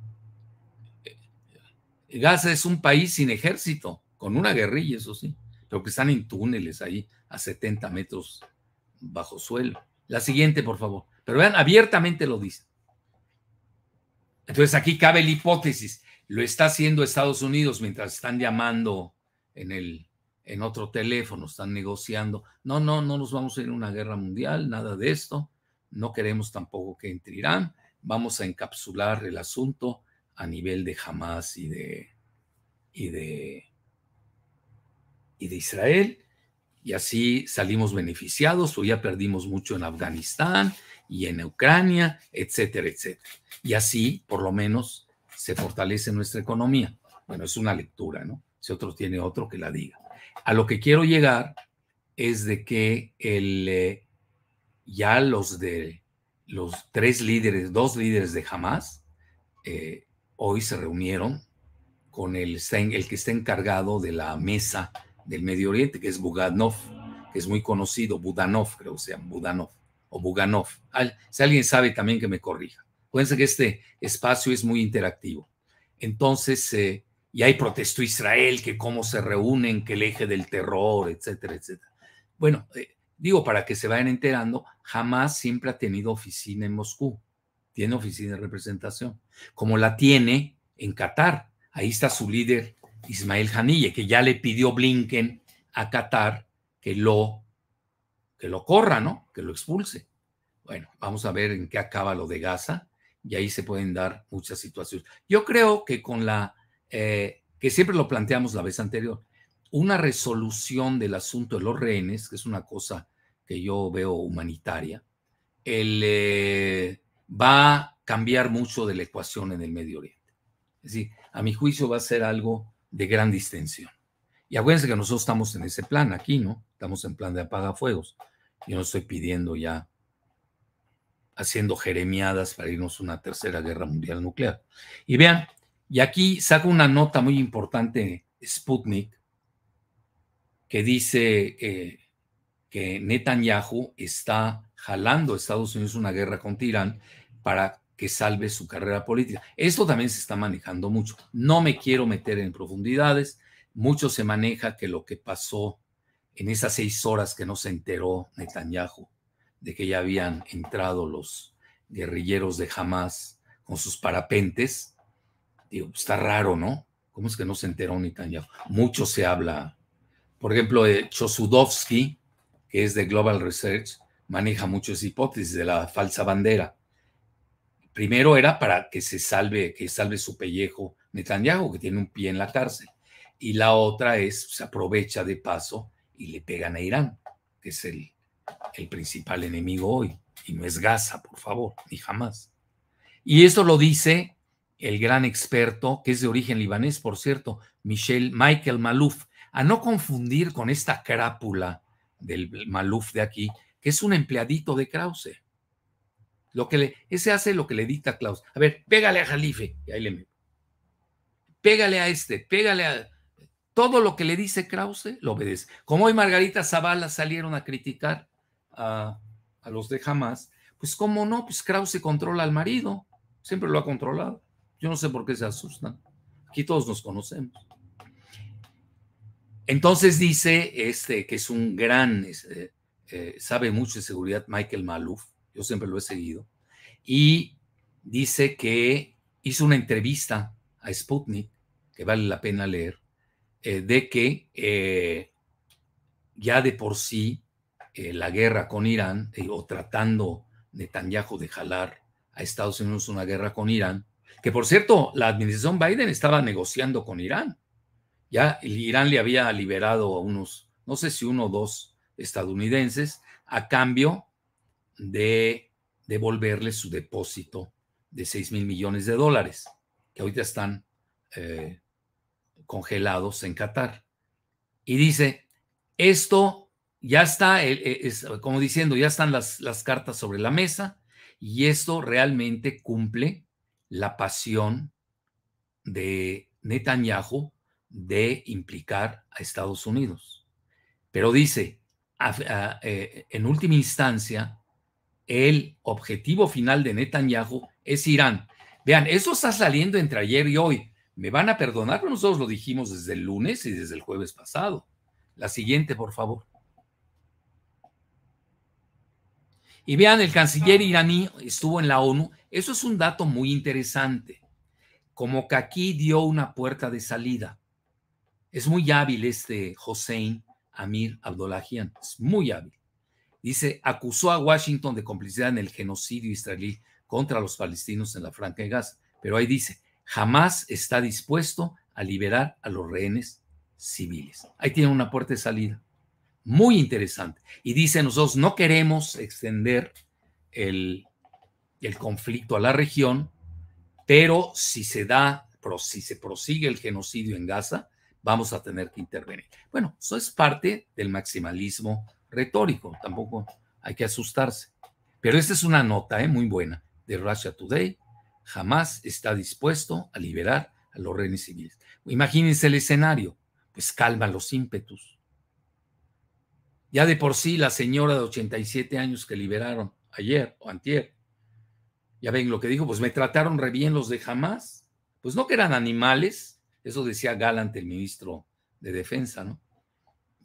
Gaza es un país sin ejército, con una guerrilla, eso sí, pero que están en túneles ahí a 70 metros bajo suelo. La siguiente, por favor. Pero vean, abiertamente lo dice. Entonces aquí cabe la hipótesis. Lo está haciendo Estados Unidos mientras están llamando en el en otro teléfono, están negociando. No, no, no nos vamos a ir a una guerra mundial, nada de esto. No queremos tampoco que entre Irán vamos a encapsular el asunto a nivel de Hamas y de, y de, y de Israel, y así salimos beneficiados o ya perdimos mucho en Afganistán y en Ucrania, etcétera, etcétera. Y así, por lo menos, se fortalece nuestra economía. Bueno, es una lectura, ¿no? Si otro tiene otro, que la diga. A lo que quiero llegar es de que el, eh, ya los de los tres líderes, dos líderes de Hamas, eh, hoy se reunieron con el, el que está encargado de la mesa del Medio Oriente, que es Buganov, que es muy conocido, Budanov, creo que se llama Budanov, o Buganov. si alguien sabe también que me corrija. Acuérdense que este espacio es muy interactivo. Entonces, eh, y ahí protestó Israel, que cómo se reúnen, que el eje del terror, etcétera, etcétera. Bueno, eh, digo, para que se vayan enterando, jamás siempre ha tenido oficina en Moscú. Tiene oficina de representación, como la tiene en Qatar. Ahí está su líder, Ismael Janille, que ya le pidió Blinken a Qatar que lo, que lo corra, ¿no? Que lo expulse. Bueno, vamos a ver en qué acaba lo de Gaza y ahí se pueden dar muchas situaciones. Yo creo que con la, eh, que siempre lo planteamos la vez anterior, una resolución del asunto de los rehenes, que es una cosa que yo veo humanitaria, eh, va a cambiar mucho de la ecuación en el Medio Oriente. Es decir, a mi juicio va a ser algo de gran distensión. Y acuérdense que nosotros estamos en ese plan aquí, ¿no? Estamos en plan de apagafuegos. Yo no estoy pidiendo ya, haciendo jeremiadas para irnos a una tercera guerra mundial nuclear. Y vean, y aquí saco una nota muy importante, Sputnik, que dice eh, que Netanyahu está jalando a Estados Unidos una guerra con Tirán para que salve su carrera política. Esto también se está manejando mucho. No me quiero meter en profundidades. Mucho se maneja que lo que pasó en esas seis horas que no se enteró Netanyahu de que ya habían entrado los guerrilleros de Hamas con sus parapentes, digo, pues, está raro, ¿no? ¿Cómo es que no se enteró Netanyahu? Mucho se habla por ejemplo, eh, Chosudovsky, que es de Global Research, maneja muchas hipótesis de la falsa bandera. Primero era para que se salve, que salve su pellejo Netanyahu, que tiene un pie en la cárcel. Y la otra es, se aprovecha de paso y le pegan a Irán, que es el, principal enemigo hoy. Y no es Gaza, por favor, ni jamás. Y eso lo dice el gran experto, que es de origen libanés, por cierto, Michel, Michael Malouf, a no confundir con esta crápula del Maluf de aquí, que es un empleadito de Krause. Lo que le, ese hace lo que le dicta Klaus. A ver, pégale a Jalife, ahí le Pégale a este, pégale a. Todo lo que le dice Krause lo obedece. Como hoy Margarita Zavala salieron a criticar a, a los de Hamas, pues cómo no, pues Krause controla al marido, siempre lo ha controlado. Yo no sé por qué se asustan. Aquí todos nos conocemos. Entonces dice este que es un gran, este, eh, sabe mucho de seguridad Michael Malouf, yo siempre lo he seguido, y dice que hizo una entrevista a Sputnik, que vale la pena leer, eh, de que eh, ya de por sí la guerra con Irán, o tratando Netanyahu de jalar a Estados Unidos una guerra con Irán, que por cierto, la administración Biden estaba negociando con Irán ya Irán le había liberado a unos, no sé si uno o dos estadounidenses, a cambio de devolverle su depósito de 6 mil millones de dólares, que ahorita están eh, congelados en Qatar. Y dice, esto ya está, eh, eh, como diciendo, ya están las, las cartas sobre la mesa y esto realmente cumple la pasión de Netanyahu de implicar a Estados Unidos. Pero dice, eh, en última instancia, el objetivo final de Netanyahu es Irán. Vean, eso está saliendo entre ayer y hoy. Me van a perdonar, pero nosotros lo dijimos desde el lunes y desde el jueves pasado. La siguiente, por favor. Y vean, el canciller iraní estuvo en la ONU. Eso es un dato muy interesante. Como que aquí dio una puerta de salida. Es muy hábil este Hossein Amir Abdollahian, es muy hábil. Dice, acusó a Washington de complicidad en el genocidio israelí contra los palestinos en la Franca de Gaza. Pero ahí dice, jamás está dispuesto a liberar a los rehenes civiles. Ahí tiene una puerta de salida. Muy interesante. Y dice, nosotros no queremos extender el, el conflicto a la región, pero si se da, si se prosigue el genocidio en Gaza, vamos a tener que intervenir. Bueno, eso es parte del maximalismo retórico, tampoco hay que asustarse. Pero esta es una nota eh, muy buena de Russia Today. Jamás está dispuesto a liberar a los rehenes civiles. Imagínense el escenario, pues calma los ímpetus. Ya de por sí la señora de 87 años que liberaron ayer o antier, ya ven lo que dijo, pues me trataron re bien los de Jamás. Pues no que eran animales, eso decía Galante el ministro de Defensa, ¿no?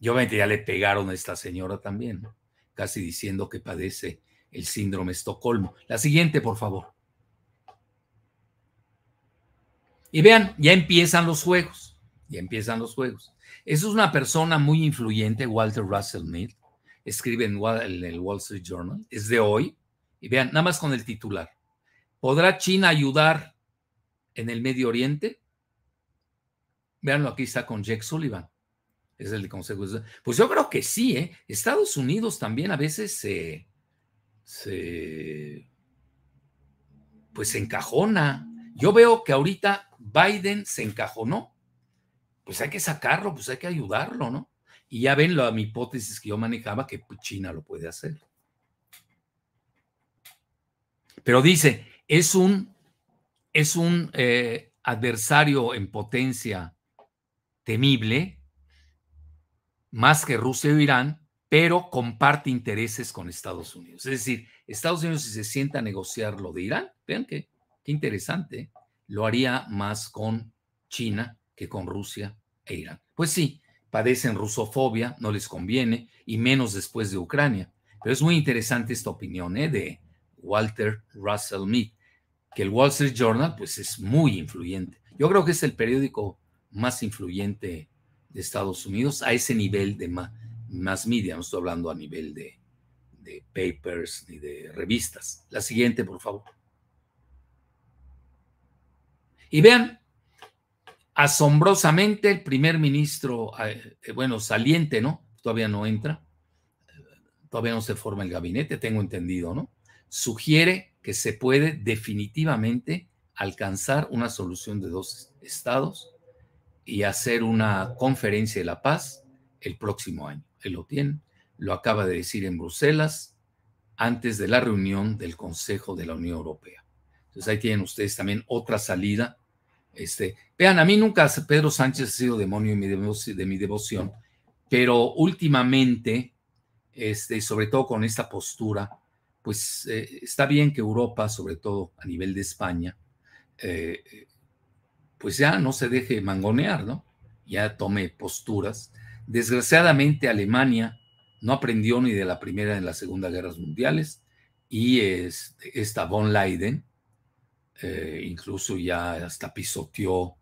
Y obviamente ya le pegaron a esta señora también, casi diciendo que padece el síndrome Estocolmo. La siguiente, por favor. Y vean, ya empiezan los juegos, ya empiezan los juegos. Eso es una persona muy influyente, Walter Russell Mead, escribe en el Wall Street Journal, es de hoy. Y vean, nada más con el titular. ¿Podrá China ayudar en el Medio Oriente? Veanlo, aquí está con Jack Sullivan. Es el Consejo Pues yo creo que sí, ¿eh? Estados Unidos también a veces se. se pues se encajona. Yo veo que ahorita Biden se encajonó. Pues hay que sacarlo, pues hay que ayudarlo, ¿no? Y ya ven la, mi hipótesis que yo manejaba que pues, China lo puede hacer. Pero dice, es un, es un eh, adversario en potencia temible, más que Rusia o Irán, pero comparte intereses con Estados Unidos. Es decir, Estados Unidos si se sienta a negociar lo de Irán, vean que, qué interesante, lo haría más con China que con Rusia e Irán. Pues sí, padecen rusofobia, no les conviene, y menos después de Ucrania. Pero es muy interesante esta opinión ¿eh? de Walter Russell Mead, que el Wall Street Journal pues es muy influyente. Yo creo que es el periódico más influyente de Estados Unidos a ese nivel de más media. No estoy hablando a nivel de, de papers ni de revistas. La siguiente, por favor. Y vean, asombrosamente el primer ministro, eh, eh, bueno, saliente, ¿no? Todavía no entra, eh, todavía no se forma el gabinete, tengo entendido, ¿no? Sugiere que se puede definitivamente alcanzar una solución de dos estados y hacer una conferencia de la paz el próximo año. Él lo tiene, lo acaba de decir en Bruselas antes de la reunión del Consejo de la Unión Europea. Entonces ahí tienen ustedes también otra salida. Este, vean, a mí nunca Pedro Sánchez ha sido demonio de mi, devoción, pero últimamente, este, sobre todo con esta postura, pues eh, está bien que Europa, sobre todo a nivel de España, eh, pues ya no se deje mangonear, ¿no? Ya tome posturas. Desgraciadamente Alemania no aprendió ni de la primera ni de la segunda guerras mundiales y este, esta von Leiden eh, incluso ya hasta pisoteó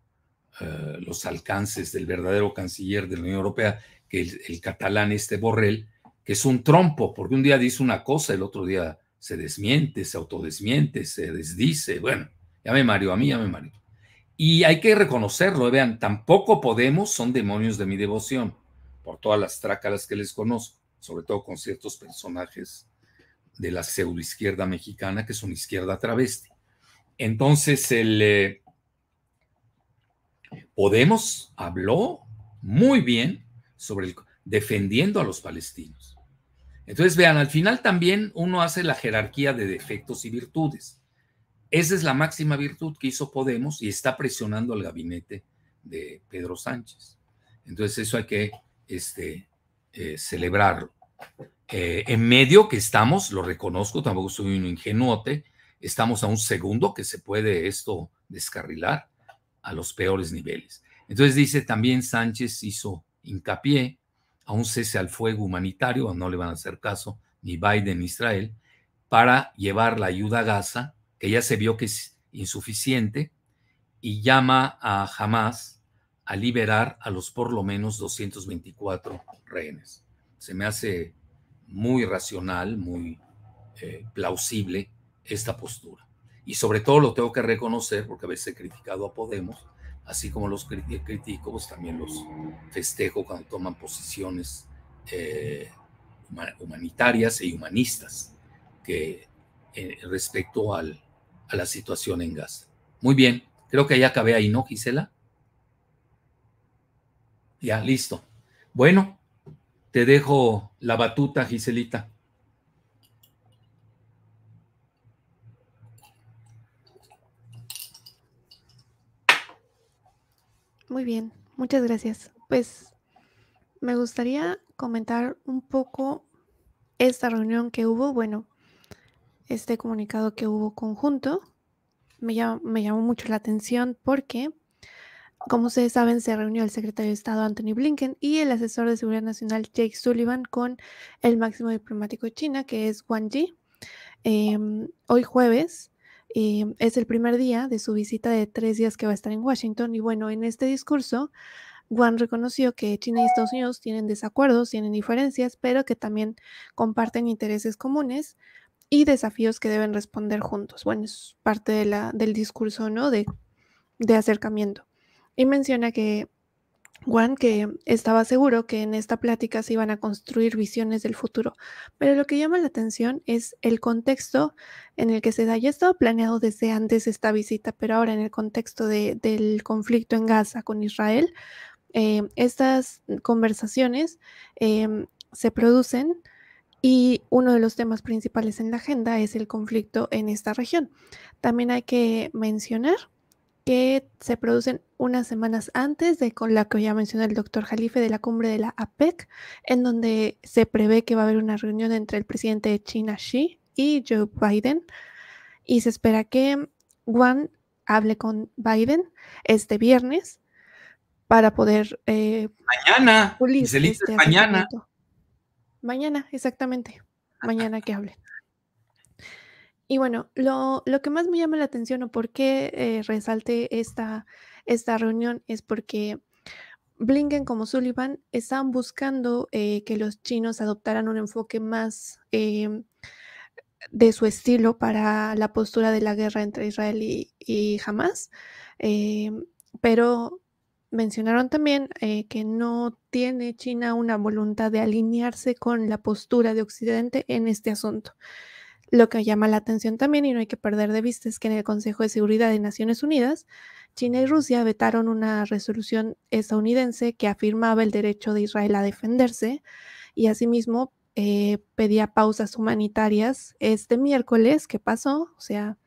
eh, los alcances del verdadero canciller de la Unión Europea, que el, el catalán este Borrell, que es un trompo, porque un día dice una cosa, el otro día se desmiente, se autodesmiente, se desdice. Bueno, ya me mario, a mí ya me mario. Y hay que reconocerlo, ¿eh? vean, tampoco Podemos son demonios de mi devoción, por todas las trácaras que les conozco, sobre todo con ciertos personajes de la pseudoizquierda mexicana, que es una izquierda travesti. Entonces, el eh, Podemos habló muy bien sobre el, defendiendo a los palestinos. Entonces, vean, al final también uno hace la jerarquía de defectos y virtudes. Esa es la máxima virtud que hizo Podemos y está presionando al gabinete de Pedro Sánchez. Entonces eso hay que este, eh, celebrarlo. Eh, en medio que estamos, lo reconozco, tampoco soy un ingenuote, estamos a un segundo que se puede esto descarrilar a los peores niveles. Entonces dice, también Sánchez hizo hincapié a un cese al fuego humanitario, no le van a hacer caso ni Biden ni Israel, para llevar la ayuda a Gaza que ya se vio que es insuficiente, y llama a jamás a liberar a los por lo menos 224 rehenes. Se me hace muy racional, muy eh, plausible esta postura. Y sobre todo lo tengo que reconocer, porque a veces he criticado a Podemos, así como los críticos pues también los festejo cuando toman posiciones eh, humanitarias y e humanistas que eh, respecto al la situación en gas Muy bien, creo que ya acabé ahí, ¿no, Gisela? Ya, listo. Bueno, te dejo la batuta, Giselita. Muy bien, muchas gracias. Pues me gustaría comentar un poco esta reunión que hubo. Bueno, este comunicado que hubo conjunto me llamó, mucho la atención porque, como ustedes saben, se reunió el secretario de Estado Anthony Blinken y el asesor de Seguridad Nacional Jake Sullivan con el máximo diplomático de China, que es Wang Yi. Em, hoy jueves em, es el primer día de su visita de tres días que va a estar en Washington y bueno, en este discurso... Wang reconoció que China y Estados Unidos tienen desacuerdos, tienen diferencias, pero que también comparten intereses comunes y desafíos que deben responder juntos. Bueno, es parte del discurso, ¿no? De, acercamiento. Y menciona que Juan que estaba seguro que en esta plática se iban a construir visiones del futuro, pero lo que llama la atención es el contexto en el que se da. Ya estaba planeado desde antes esta visita, pero ahora en el contexto del conflicto en Gaza con Israel, eh, estas conversaciones em, se producen y uno de los temas principales en la agenda es el conflicto en esta región. También hay que mencionar que se producen unas semanas antes de con la que ya mencionó el doctor Jalife de la cumbre de la APEC, en donde se prevé que va a haber una reunión entre el presidente de China Xi y Joe Biden, y se espera que Juan hable con Biden este viernes para poder... Eh, mañana, este mañana. Mañana, exactamente. Mañana que hable. Y bueno, lo, que más me llama la atención o por qué eh, resalte esta, esta reunión es porque Blinken como Sullivan están buscando eh, que los chinos adoptaran un enfoque más em, de su estilo para la postura de la guerra entre Israel y, y Hamas, em, pero Mencionaron también eh, que no tiene China una voluntad de alinearse con la postura de Occidente en este asunto. Lo que llama la atención también, y no hay que perder de vista, es que en el Consejo de Seguridad de Naciones Unidas, China y Rusia vetaron una resolución estadounidense que afirmaba el derecho de Israel a defenderse y asimismo eh, pedía pausas humanitarias este miércoles que pasó, o sea,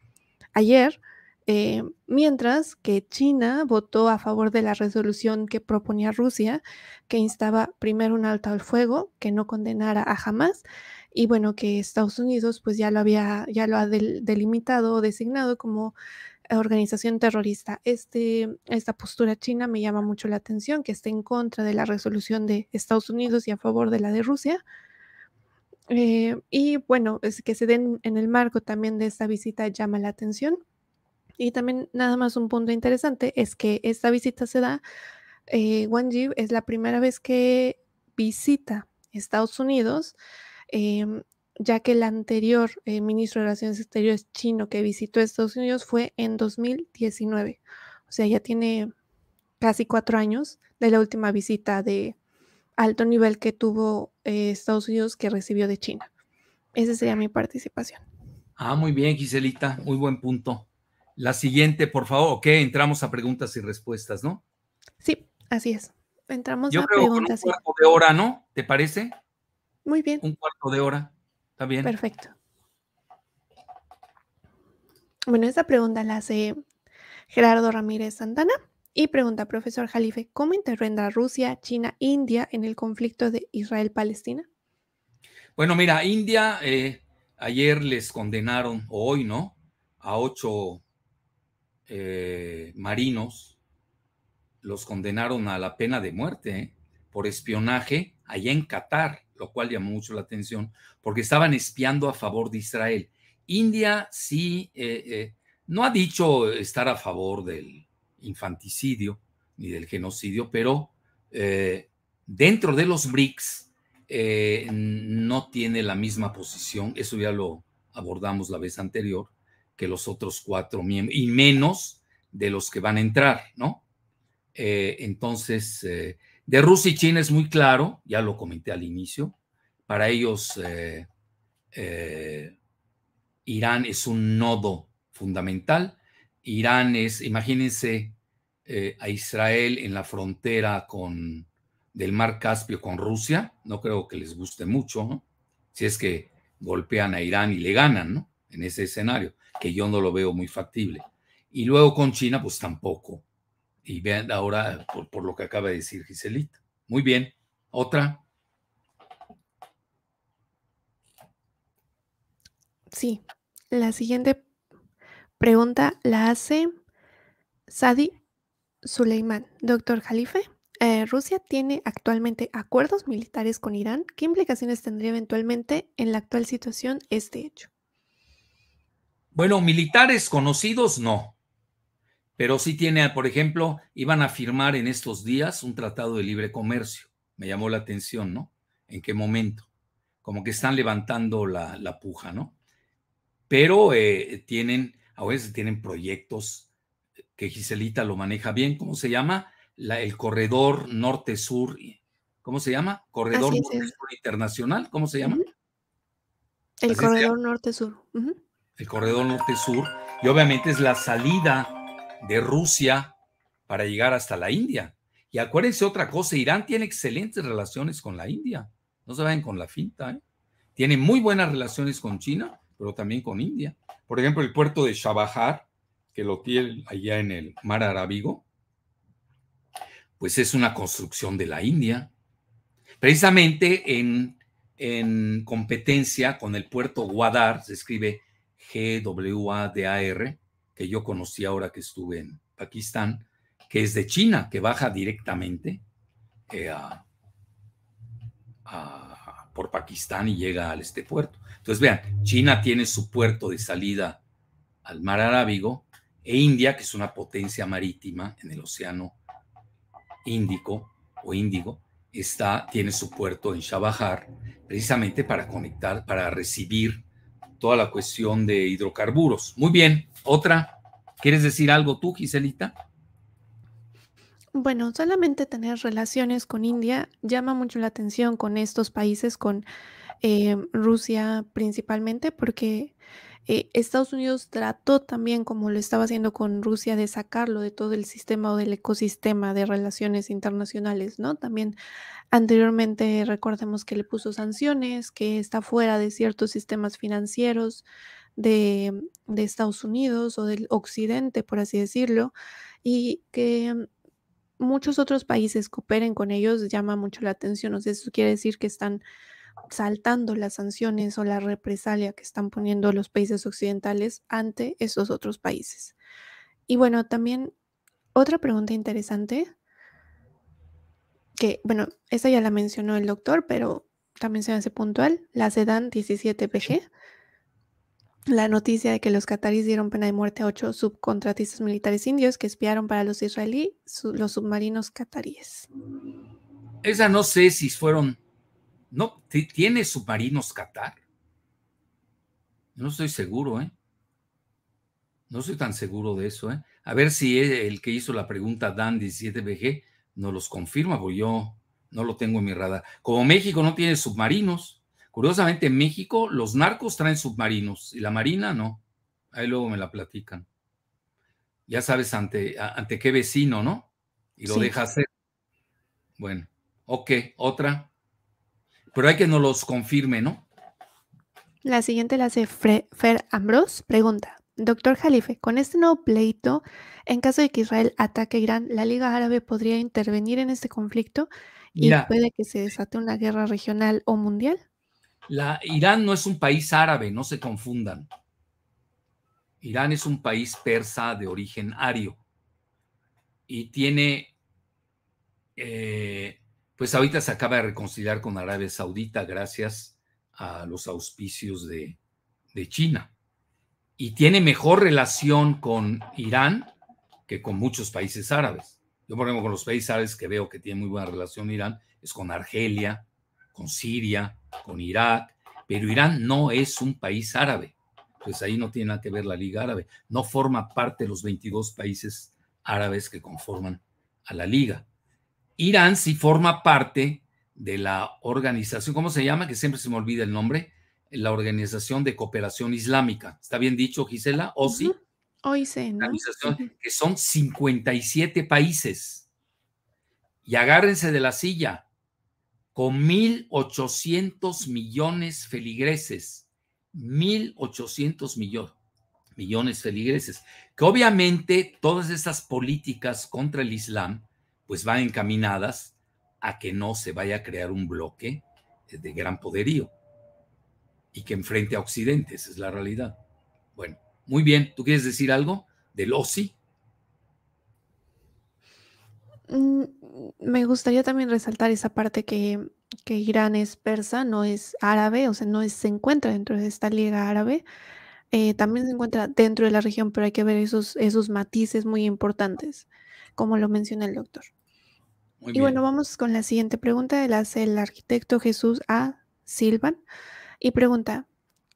ayer, eh, mientras que China votó a favor de la resolución que proponía Rusia, que instaba primero un alto al fuego, que no condenara a Hamas, y bueno, que Estados Unidos pues ya lo había, ya lo ha delimitado o designado como eh, organización terrorista. Este, esta postura china me llama mucho la atención, que esté en contra de la resolución de Estados Unidos y a favor de la de Rusia. Eh, y bueno, es que se den en el marco también de esta visita llama la atención. Y también nada más un punto interesante es que esta visita se da, eh, Wang es la primera vez que visita Estados Unidos, em, ya que el anterior eh, ministro de Relaciones Exteriores chino que visitó Estados Unidos fue en 2019. O sea, ya tiene casi cuatro años de la última visita de alto nivel que tuvo eh, Estados Unidos que recibió de China. Esa sería mi participación. Ah, muy bien, Giselita, muy buen punto. La siguiente, por favor, ok, entramos a preguntas y respuestas, ¿no? Sí, así es. Entramos Yo creo preguntas. un cuarto de hora, ¿no? ¿Te parece? Muy bien. Un cuarto de hora. Está bien. Perfecto. Bueno, esta pregunta la hace Gerardo Ramírez Santana y pregunta, profesor Jalife, ¿cómo intervendrá Rusia, China, India en el conflicto de Israel-Palestina? Bueno, mira, India eh, ayer les condenaron, hoy, ¿no? A ocho eh, marinos los condenaron a la pena de muerte por espionaje allá en Qatar, lo cual llamó mucho la atención, porque estaban espiando a favor de Israel. India sí eh, eh, no ha dicho estar a favor del infanticidio ni del genocidio, pero dentro de los BRICS no tiene la misma posición, eso ya lo abordamos la vez anterior, que los otros cuatro miembros, y menos de los que van a entrar, ¿no? Eh, entonces, eh, de Rusia y China es muy claro, ya lo comenté al inicio, para ellos eh, Irán es un nodo fundamental. Irán es, imagínense a Israel en la frontera con, del mar Caspio con Rusia, no creo que les guste mucho, ¿no? si es que golpean a Irán y le ganan, ¿no? En ese escenario que yo no lo veo muy factible. Y luego con China, pues tampoco. Y vean ahora por, lo que acaba de decir Giselita. Muy bien. Otra. Sí. La siguiente pregunta la hace Sadi Suleiman. Doctor Jalife, eh, Rusia tiene actualmente acuerdos militares con Irán. ¿Qué implicaciones tendría eventualmente en la actual situación este hecho? Bueno, militares conocidos no, pero sí tiene, por ejemplo, iban a firmar en estos días un tratado de libre comercio. Me llamó la atención, ¿no? ¿En qué momento? Como que están levantando la, la puja, ¿no? Pero eh, tienen, a veces tienen proyectos que Giselita lo maneja bien, ¿cómo se llama? el corredor norte-sur, ¿cómo se llama? Corredor norte-sur internacional, ¿cómo se llama? El corredor norte-sur el corredor norte-sur, y obviamente es la salida de Rusia para llegar hasta la India. Y acuérdense otra cosa, Irán tiene excelentes relaciones con la India, no se vayan con la finta, ¿eh? tiene muy buenas relaciones con China, pero también con India. Por ejemplo, el puerto de Shabahar, que lo tiene allá en el mar Arábigo, pues es una construcción de la India, precisamente en, en competencia con el puerto Guadar, se escribe GWADAR, que yo conocí ahora que estuve en Pakistán, que es de China, que baja directamente eh, por Pakistán y llega a este puerto. Entonces, vean, China tiene su puerto de salida al mar Arábigo e India, que es una potencia marítima en el océano Índico o Índigo, está, tiene su puerto en Shabahar, precisamente para conectar, para recibir toda la cuestión de hidrocarburos. Muy bien, otra. ¿Quieres decir algo tú, Giselita? Bueno, solamente tener relaciones con India llama mucho la atención con estos países, con eh, Rusia principalmente, porque eh, Estados Unidos trató también, como lo estaba haciendo con Rusia, de sacarlo de todo el sistema o del ecosistema de relaciones internacionales, ¿no? También anteriormente recordemos que le puso sanciones, que está fuera de ciertos sistemas financieros de, de Estados Unidos o del Occidente, por así decirlo, y que mm, muchos otros países cooperen con ellos llama mucho la atención. O sea, eso quiere decir que están saltando las sanciones o la represalia que están poniendo los países occidentales ante esos otros países. Y bueno, también otra pregunta interesante, que bueno, esa ya la mencionó el doctor, pero también se hace puntual, la SEDAN 17PG, la noticia de que los cataríes dieron pena de muerte a ocho subcontratistas militares indios que espiaron para los israelíes los submarinos cataríes. Esa no sé si fueron no, ¿tiene submarinos Qatar? No estoy seguro, ¿eh? No estoy tan seguro de eso, ¿eh? A ver si e, el que hizo la pregunta Dan 17BG nos los confirma, porque yo no lo tengo en mi radar. Como México no tiene submarinos, curiosamente en México los narcos traen submarinos y la marina no. Ahí luego me la platican. Ya sabes ante, ante qué vecino, ¿no? Y lo deja hacer. Bueno, ok, otra pero hay que no los confirme, ¿no? La siguiente la hace Fer Ambrose. Pregunta. Doctor Jalife, con este nuevo pleito, en caso de que Israel ataque Irán, ¿la Liga Árabe podría intervenir en este conflicto y puede que se desate una guerra regional o mundial? Irán no es un país árabe, no se confundan. Irán es un país persa de origen ario y tiene eh, pues ahorita se acaba de reconciliar con Arabia Saudita gracias a los auspicios de, China. Y tiene mejor relación con Irán que con muchos países árabes. Yo, por ejemplo, con los países árabes que veo que tiene muy buena relación Irán es con Argelia, con Siria, con Irak, pero Irán no es un país árabe. Pues ahí no tiene nada que ver la Liga Árabe. No forma parte de los 22 países árabes que conforman a la Liga. Irán sí forma parte de la organización, ¿cómo se llama? Que siempre se me olvida el nombre, la Organización de Cooperación Islámica. ¿Está bien dicho, Gisela? ¿O sí? Hoy ¿no? que son 57 países. Y agárrense de la silla, con 1.800 millones feligreses. 1.800 millones millones feligreses, que obviamente todas estas políticas contra el Islam pues van encaminadas a que no se vaya a crear un bloque eh, de gran poderío y que enfrente a Occidente, esa es la realidad. Bueno, muy bien, ¿tú quieres decir algo del OSI? Mm, me gustaría también resaltar esa parte que, Irán es persa, no es árabe, o sea, no se encuentra dentro de esta liga árabe, eh, también se encuentra dentro de la región, pero hay que ver esos, esos matices muy importantes, como lo menciona el doctor y bueno, vamos con la siguiente pregunta. La hace el arquitecto Jesús A. Silvan y pregunta,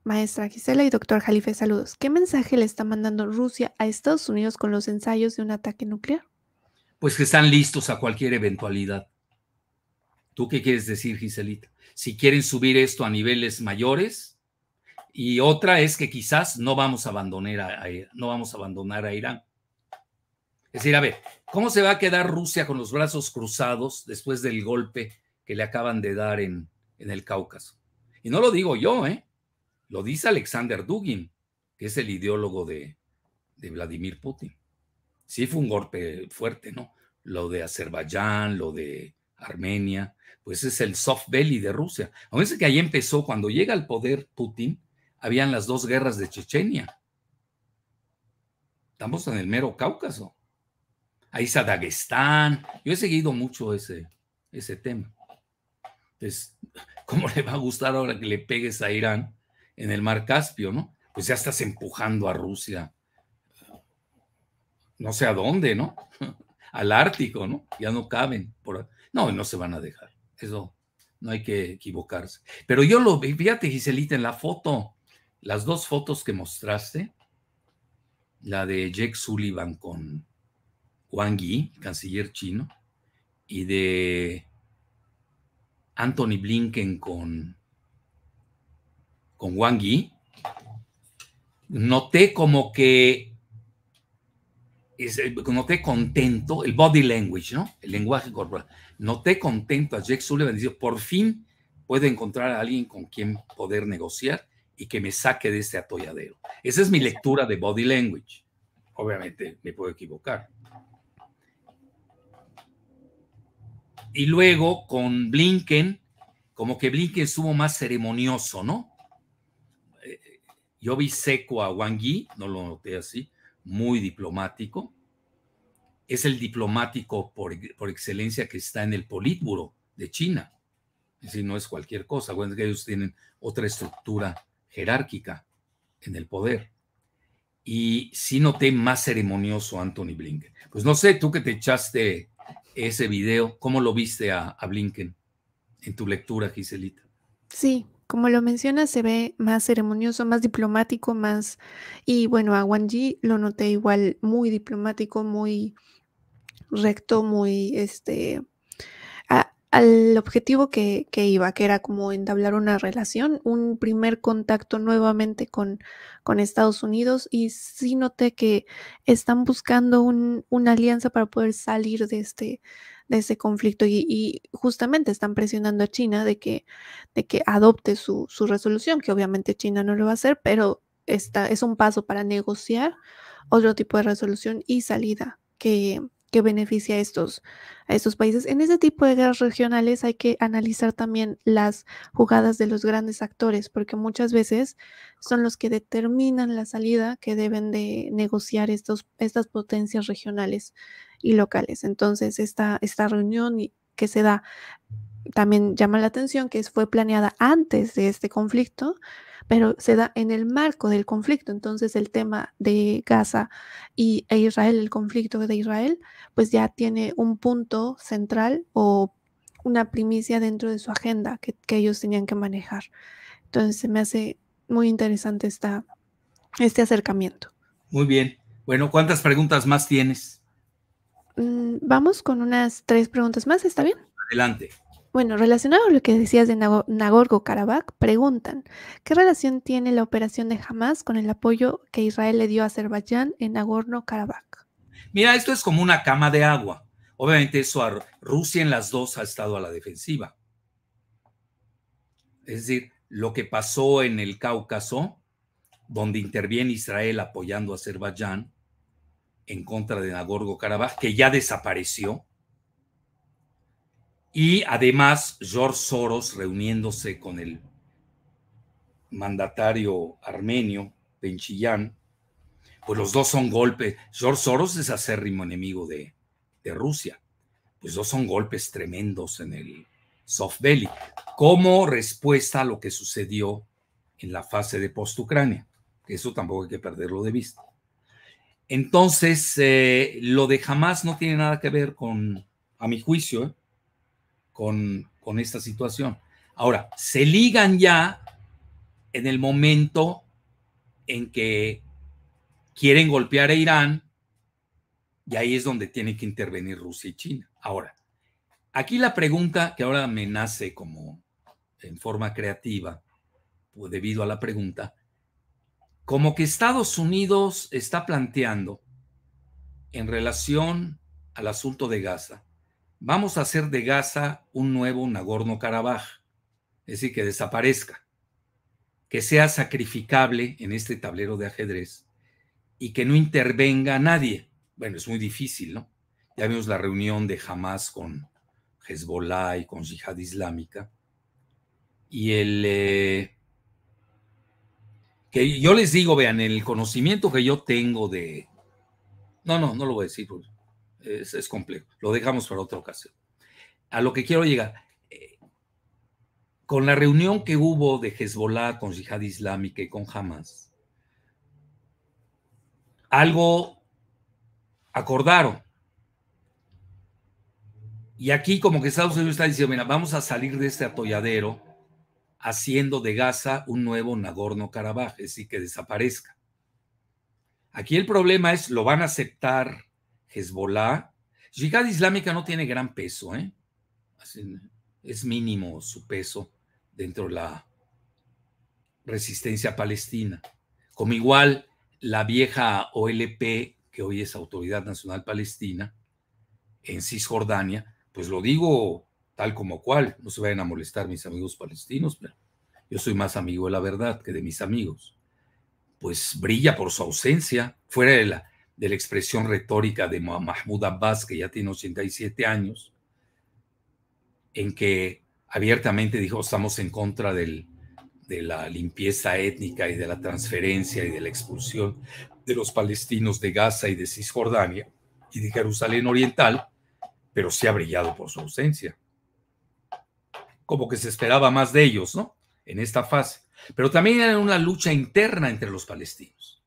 Maestra Gisela y doctor Jalife, saludos. ¿Qué mensaje le está mandando Rusia a Estados Unidos con los ensayos de un ataque nuclear? Pues que están listos a cualquier eventualidad. ¿Tú qué quieres decir, Giselita? Si quieren subir esto a niveles mayores, y otra es que quizás no vamos a abandonar a, no vamos a abandonar a Irán. Es decir, a ver, ¿cómo se va a quedar Rusia con los brazos cruzados después del golpe que le acaban de dar en, el Cáucaso? Y no lo digo yo, ¿eh? Lo dice Alexander Dugin, que es el ideólogo de, Vladimir Putin. Sí fue un golpe fuerte, ¿no? Lo de Azerbaiyán, lo de Armenia, pues es el soft belly de Rusia. A veces que ahí empezó, cuando llega al poder Putin, habían las dos guerras de Chechenia. Estamos en el mero Cáucaso. Ahí está Yo he seguido mucho ese, ese tema. Entonces, ¿cómo le va a gustar ahora que le pegues a Irán en el mar Caspio, no? Pues ya estás empujando a Rusia, eh, no sé a dónde, ¿no? Al Ártico, ¿no? Ya no caben. No, no se van a dejar. Eso no hay que equivocarse. Pero yo lo vi, fíjate, Giselita, en la foto, las dos fotos que mostraste, la de Jack Sullivan con Wang Yi, canciller chino, y de Anthony Blinken con, con Wang Yi, noté como que, eh, noté contento, el body language, ¿no? El lenguaje corporal. Noté contento a Jack Sullivan diciendo, por fin puede encontrar a alguien con quien poder negociar y que me saque de este atolladero. Esa es mi lectura de body language. Obviamente me puedo equivocar. y luego con Blinken, como que Blinken estuvo más ceremonioso, ¿no? Eh, yo vi seco a Wang Yi, no lo noté así, muy diplomático. Es el diplomático por, excelencia que está en el Politburo de China. Es decir, no es cualquier cosa. Bueno, ellos tienen otra estructura jerárquica en el poder. Y sí noté más ceremonioso Anthony Blinken. Pues no sé, tú que te echaste ese video, ¿cómo lo viste a, Blinken en tu lectura, Giselita? Sí, como lo mencionas, se ve más ceremonioso, más diplomático, más... Y bueno, a Wang Yi lo noté igual muy diplomático, muy recto, muy este al objetivo que, iba, que era como entablar una relación, un primer contacto nuevamente con, con Estados Unidos y sí noté que están buscando un, una alianza para poder salir de este, de este conflicto y, justamente están presionando a China de que, de que adopte su, resolución, que obviamente China no lo va a hacer, pero esta, es un paso para negociar otro tipo de resolución y salida que, que beneficia a estos, a estos países. En ese tipo de guerras regionales hay que analizar también las jugadas de los grandes actores, porque muchas veces son los que determinan la salida que deben de negociar estos, estas potencias regionales y locales. Entonces, esta, esta reunión que se da también llama la atención que fue planeada antes de este conflicto pero se da en el marco del conflicto. Entonces el tema de Gaza y, e Israel, el conflicto de Israel, pues ya tiene un punto central o una primicia dentro de su agenda que, ellos tenían que manejar. Entonces me hace muy interesante esta, este acercamiento. Muy bien. Bueno, ¿cuántas preguntas más tienes? Mm, vamos con unas tres preguntas más, ¿está bien? Adelante. Bueno, relacionado a lo que decías de Nagorno-Karabaj, preguntan, ¿qué relación tiene la operación de Hamas con el apoyo que Israel le dio a Azerbaiyán en Nagorno-Karabaj? Mira, esto es como una cama de agua. Obviamente eso Rusia en las dos ha estado a la defensiva. Es decir, lo que pasó en el Cáucaso, donde interviene Israel apoyando a Azerbaiyán en contra de Nagorno-Karabaj, que ya desapareció, y además George Soros reuniéndose con el mandatario armenio, Benchillán, pues los dos son golpes. George Soros es acérrimo enemigo de, Rusia. Pues dos son golpes tremendos en el soft belly, como respuesta a lo que sucedió en la fase de post-Ucrania. Eso tampoco hay que perderlo de vista. Entonces, eh, lo de Jamás no tiene nada que ver con, a mi juicio, eh, con, esta situación. Ahora, se ligan ya en el momento en que quieren golpear a Irán y ahí es donde tiene que intervenir Rusia y China. Ahora, aquí la pregunta que ahora me nace como en forma creativa, pues, debido a la pregunta, como que Estados Unidos está planteando en relación al asunto de Gaza, vamos a hacer de Gaza un nuevo Nagorno-Karabaj, es decir, que desaparezca, que sea sacrificable en este tablero de ajedrez y que no intervenga nadie. Bueno, es muy difícil, ¿no? Ya vimos la reunión de Hamas con Hezbollah y con Jihad Islámica. Y el... Eh, que yo les digo, vean, el conocimiento que yo tengo de... No, no, no lo voy a decir, porque es, complejo. Lo dejamos para otra ocasión. A lo que quiero llegar, eh, con la reunión que hubo de Hezbollah con Jihad Islámica y con Hamas, algo acordaron. Y aquí como que Estados Unidos está diciendo, mira, vamos a salir de este atolladero haciendo de Gaza un nuevo Nagorno-Karabaj, es decir, que desaparezca. Aquí el problema es, ¿lo van a aceptar Hezbollah. Yihad Islámica no tiene gran peso, ¿eh? es mínimo su peso dentro de la resistencia palestina. Como igual la vieja OLP, que hoy es Autoridad Nacional Palestina, en Cisjordania, pues lo digo tal como cual, no se vayan a molestar mis amigos palestinos, pero yo soy más amigo de la verdad que de mis amigos. Pues brilla por su ausencia, fuera de la, de la expresión retórica de Mahmoud Abbas, que ya tiene 87 años, en que abiertamente dijo estamos en contra de la limpieza étnica y de la transferencia y de la expulsión de los palestinos de Gaza y de Cisjordania y de Jerusalén Oriental, pero se ha brillado por su ausencia. Como que se esperaba más de ellos, ¿no? En esta fase. Pero también era una lucha interna entre los palestinos.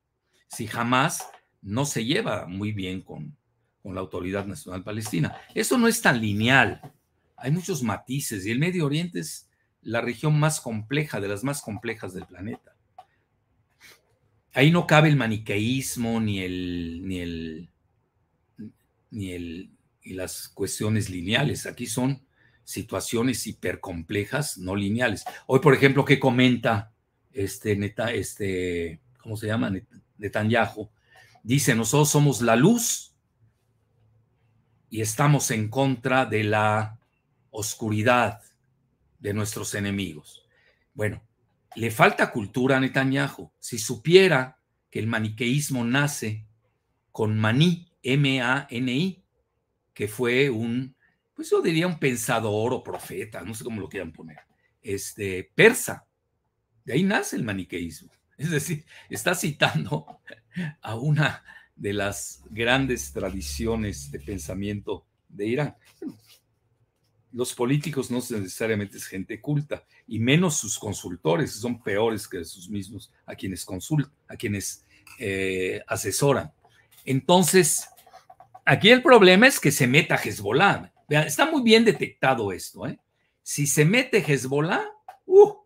Si jamás no se lleva muy bien con, con la Autoridad Nacional Palestina. Eso no es tan lineal, hay muchos matices y el Medio Oriente es la región más compleja, de las más complejas del planeta. Ahí no cabe el maniqueísmo ni el ni el las cuestiones lineales. Aquí son situaciones hipercomplejas, no lineales. Hoy, por ejemplo, que comenta este, Neta, este ¿cómo se llama? Netanyahu Dice, nosotros somos la luz y estamos en contra de la oscuridad de nuestros enemigos. Bueno, le falta cultura a Netanyahu. Si supiera que el maniqueísmo nace con Maní, M-A-N-I, que fue un, pues yo diría un pensador o profeta, no sé cómo lo quieran poner, este, persa. De ahí nace el maniqueísmo. Es decir, está citando a una de las grandes tradiciones de pensamiento de Irán. Los políticos no necesariamente es gente culta, y menos sus consultores, son peores que sus mismos a quienes consultan, a quienes eh, asesoran. Entonces, aquí el problema es que se meta Hezbollah. está muy bien detectado esto. ¿eh? Si se mete Hezbollah, uh,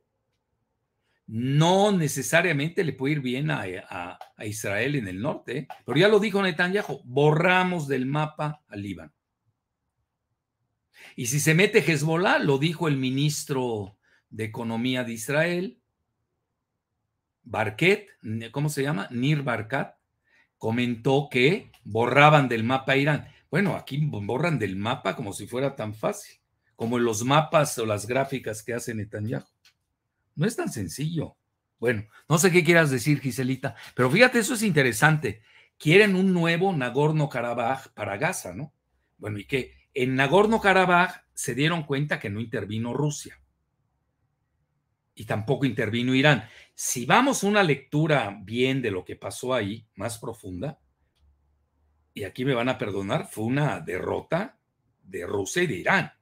no necesariamente le puede ir bien a, Israel en el norte, ¿eh? pero ya lo dijo Netanyahu, borramos del mapa al Líbano. Y si se mete Hezbollah, lo dijo el ministro de Economía de Israel, Barquet, ¿cómo se llama? Nir Barkat, comentó que borraban del mapa a Irán. Bueno, aquí borran del mapa como si fuera tan fácil, como en los mapas o las gráficas que hace Netanyahu. No es tan sencillo. Bueno, no sé qué quieras decir, Giselita, pero fíjate, eso es interesante. Quieren un nuevo Nagorno-Karabaj para Gaza, ¿no? Bueno, y que en Nagorno-Karabaj se dieron cuenta que no intervino Rusia y tampoco intervino Irán. Si vamos a una lectura bien de lo que pasó ahí, más profunda, y aquí me van a perdonar, fue una derrota de Rusia y de Irán.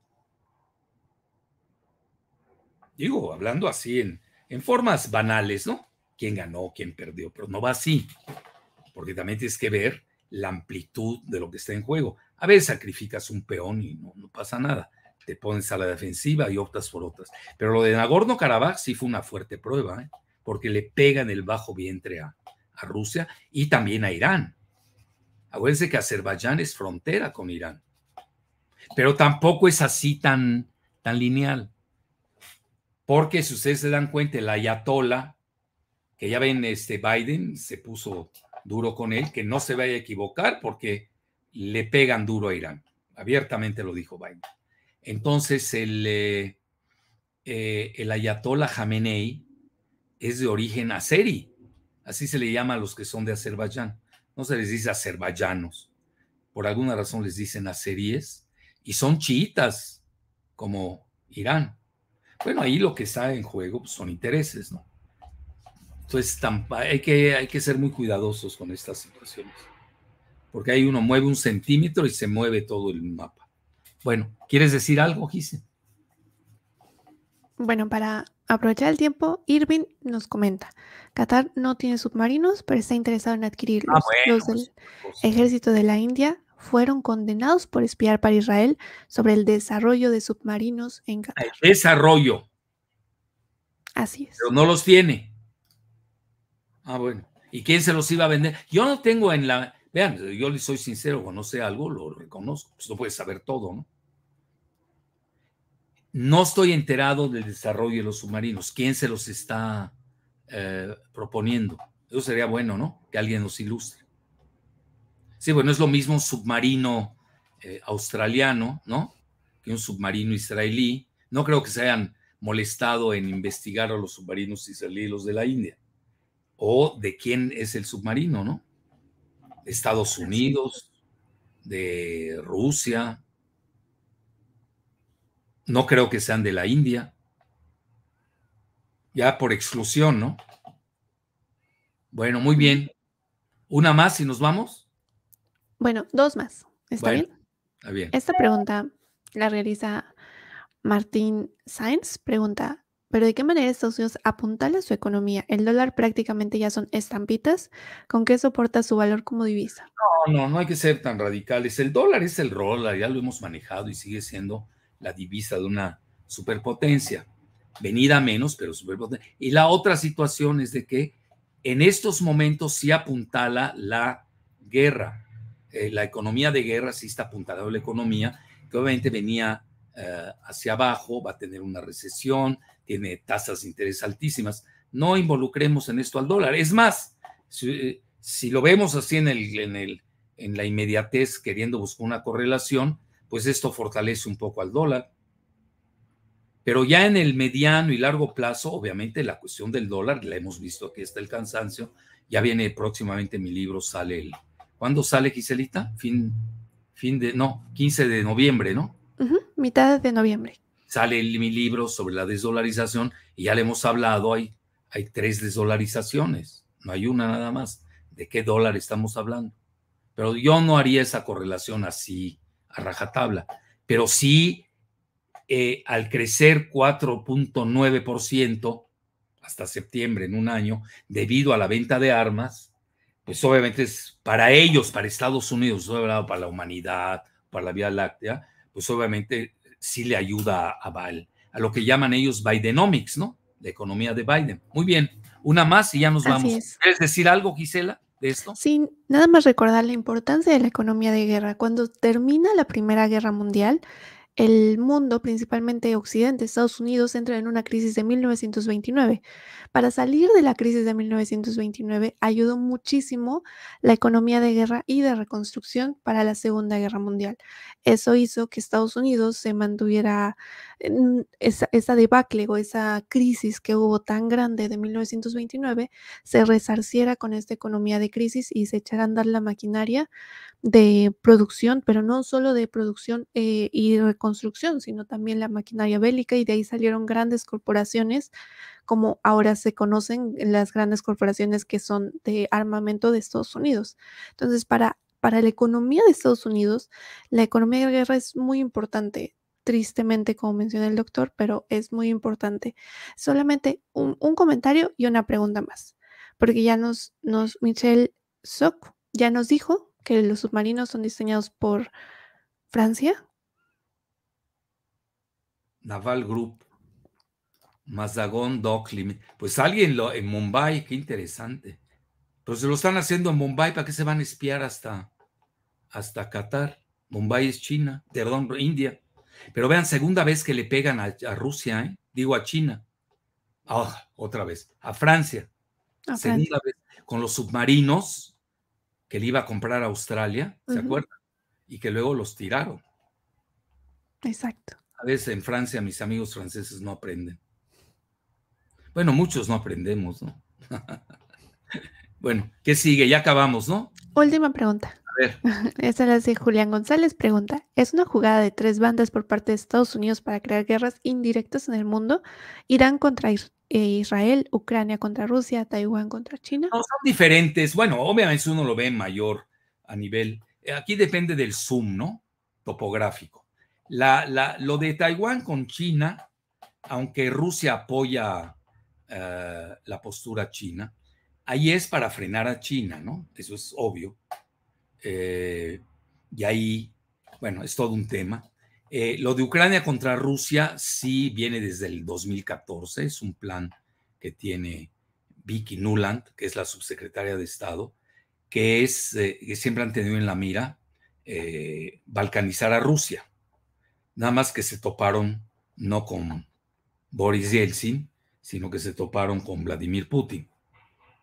Digo, hablando así en, en formas banales, ¿no? ¿Quién ganó, quién perdió? Pero no va así, porque también tienes que ver la amplitud de lo que está en juego. A veces sacrificas un peón y no, pasa nada. Te pones a la defensiva y optas por otras. Pero lo de Nagorno-Karabaj sí fue una fuerte prueba, ¿eh? porque le pegan el bajo vientre a, Rusia y también a Irán. Acuérdense que Azerbaiyán es frontera con Irán. Pero tampoco es así tan, tan lineal. Porque si ustedes se dan cuenta, el ayatola, que ya ven, este Biden se puso duro con él, que no se vaya a equivocar porque le pegan duro a Irán. Abiertamente lo dijo Biden. Entonces, el, eh, eh, Ayatollah el ayatola Jamenei es de origen azerí, así se le llama a los que son de Azerbaiyán. No se les dice azerbaiyanos, por alguna razón les dicen azeríes, y son chiitas, como Irán. Bueno, ahí lo que está en juego pues, son intereses, ¿no? Entonces hay que, hay que ser muy cuidadosos con estas situaciones, porque ahí uno mueve un centímetro y se mueve todo el mapa. Bueno, ¿quieres decir algo, Gise? Bueno, para aprovechar el tiempo, Irving nos comenta, Qatar no tiene submarinos, pero está interesado en adquirir ah, los, del ejército de la India fueron condenados por espiar para Israel sobre el desarrollo de submarinos en El desarrollo. Así es. Pero no los tiene. Ah, bueno. ¿Y quién se los iba a vender? Yo no tengo en la... Vean, yo les soy sincero, cuando sé algo, lo reconozco. Pues no puedes saber todo, ¿no? No estoy enterado del desarrollo de los submarinos. ¿Quién se los está eh, proponiendo? Eso sería bueno, ¿no? Que alguien nos ilustre. Sí, bueno, es lo mismo un submarino eh, australiano, ¿no? Que un submarino israelí. No creo que se hayan molestado en investigar a los submarinos israelíes los de la India. O de quién es el submarino, ¿no? Estados Unidos, de Rusia. No creo que sean de la India. Ya por exclusión, ¿no? Bueno, muy bien. Una más y nos vamos. Bueno, dos más. ¿Está bien? Está bien. Esta pregunta la realiza Martín Sainz. Pregunta, ¿pero de qué manera Estados Unidos apuntala su economía? El dólar prácticamente ya son estampitas. ¿Con qué soporta su valor como divisa? No, no, no hay que ser tan radicales. El dólar es el rol. ya lo hemos manejado y sigue siendo la divisa de una superpotencia. Venida menos, pero superpotencia. Y la otra situación es de que en estos momentos sí apuntala la guerra eh, la economía de guerra sí está apuntada, la economía que obviamente venía eh, hacia abajo, va a tener una recesión, tiene tasas de interés altísimas. No involucremos en esto al dólar. Es más, si, lo vemos así en, el, en, la inmediatez, queriendo buscar una correlación, pues esto fortalece un poco al dólar. Pero ya en el mediano y largo plazo, obviamente la cuestión del dólar, la hemos visto aquí está el cansancio, ya viene próximamente mi libro, sale el, ¿Cuándo sale Giselita? Fin, fin de, no, 15 de noviembre, ¿no? mitad de noviembre. Sale mi libro sobre la desdolarización y ya le hemos hablado, hay, hay tres desdolarizaciones, no hay una nada más. ¿De qué dólar estamos hablando? Pero yo no haría esa correlación así a rajatabla, pero sí eh, al crecer 4.9% hasta septiembre en un año, debido a la venta de armas, pues obviamente es para ellos, para Estados Unidos, para la humanidad, para la Vía Láctea, pues obviamente sí le ayuda a, Val, a lo que llaman ellos Bidenomics, ¿no? La economía de Biden. Muy bien, una más y ya nos vamos. ¿Quieres decir algo, Gisela? De esto? Sí, nada más recordar la importancia de la economía de guerra. Cuando termina la Primera Guerra Mundial, el mundo, principalmente Occidente, Estados Unidos, entra en una crisis de 1929. Para salir de la crisis de 1929 ayudó muchísimo la economía de guerra y de reconstrucción para la Segunda Guerra Mundial. Eso hizo que Estados Unidos se mantuviera esa, debacle o esa crisis que hubo tan grande de 1929, se resarciera con esta economía de crisis y se echaran a andar la maquinaria de producción, pero no solo de producción eh, y reconstrucción, sino también la maquinaria bélica y de ahí salieron grandes corporaciones, como ahora se conocen las grandes corporaciones que son de armamento de Estados Unidos. Entonces, para, para la economía de Estados Unidos, la economía de guerra es muy importante tristemente, como menciona el doctor, pero es muy importante. Solamente un, comentario y una pregunta más, porque ya nos, nos Michelle Sok ya nos dijo que los submarinos son diseñados por Francia. Naval Group. Mazagón Limit, Pues alguien lo, en Mumbai, qué interesante. Pero pues se lo están haciendo en Mumbai, ¿para qué se van a espiar hasta, hasta Qatar? Mumbai es China, perdón, India. Pero vean, segunda vez que le pegan a, Rusia, ¿eh? digo a China. Ah, otra vez, a Francia. Segunda vez, con los submarinos que le iba a comprar a Australia, ¿se acuerdan? Y que luego los tiraron. Exacto. A veces en Francia mis amigos franceses no aprenden. Bueno, muchos no aprendemos, ¿no? bueno, ¿qué sigue? Ya acabamos, ¿no? Última pregunta ver. la de Julián González. Pregunta: ¿Es una jugada de tres bandas por parte de Estados Unidos para crear guerras indirectas en el mundo? Irán contra eh, Israel, Ucrania contra Rusia, Taiwán contra China. No, son diferentes. Bueno, obviamente uno lo ve mayor a nivel. Eh, aquí depende del zoom, ¿no? Topográfico. La, la, lo de Taiwán con China, aunque Rusia apoya eh, la postura china, ahí es para frenar a China, ¿no? Eso es obvio. Eh, y ahí, bueno, es todo un tema. Eh, lo de Ucrania contra Rusia sí viene desde el 2014, es un plan que tiene Vicky Nuland, que es la subsecretaria de Estado, que es eh, que siempre han tenido en la mira balcanizar a Rusia. Nada más que se toparon no con Boris Yeltsin, sino que se toparon con Vladimir Putin.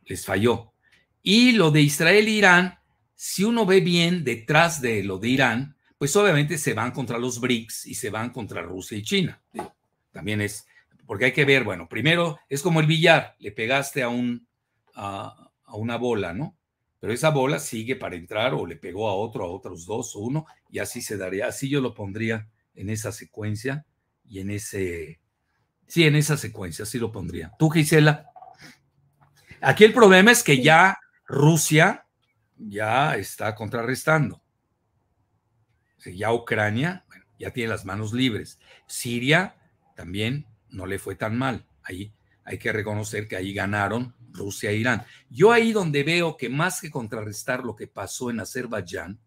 Les falló. Y lo de Israel e Irán, si uno ve bien detrás de lo de Irán, pues obviamente se van contra los BRICS y se van contra Rusia y China. También es, porque hay que ver, bueno, primero es como el billar, le pegaste a, un, a, una bola, ¿no? Pero esa bola sigue para entrar o le pegó a otro, a otros dos o uno, y así se daría, así yo lo pondría en esa secuencia y en ese, sí, en esa secuencia, así lo pondría. Tú, Gisela. Aquí el problema es que ya Rusia ya está contrarrestando. ya Ucrania ya tiene las manos libres. Siria también no le fue tan mal. Ahí hay que reconocer que ahí ganaron Rusia e Irán. Yo ahí donde veo que más que contrarrestar lo que pasó en Azerbaiyán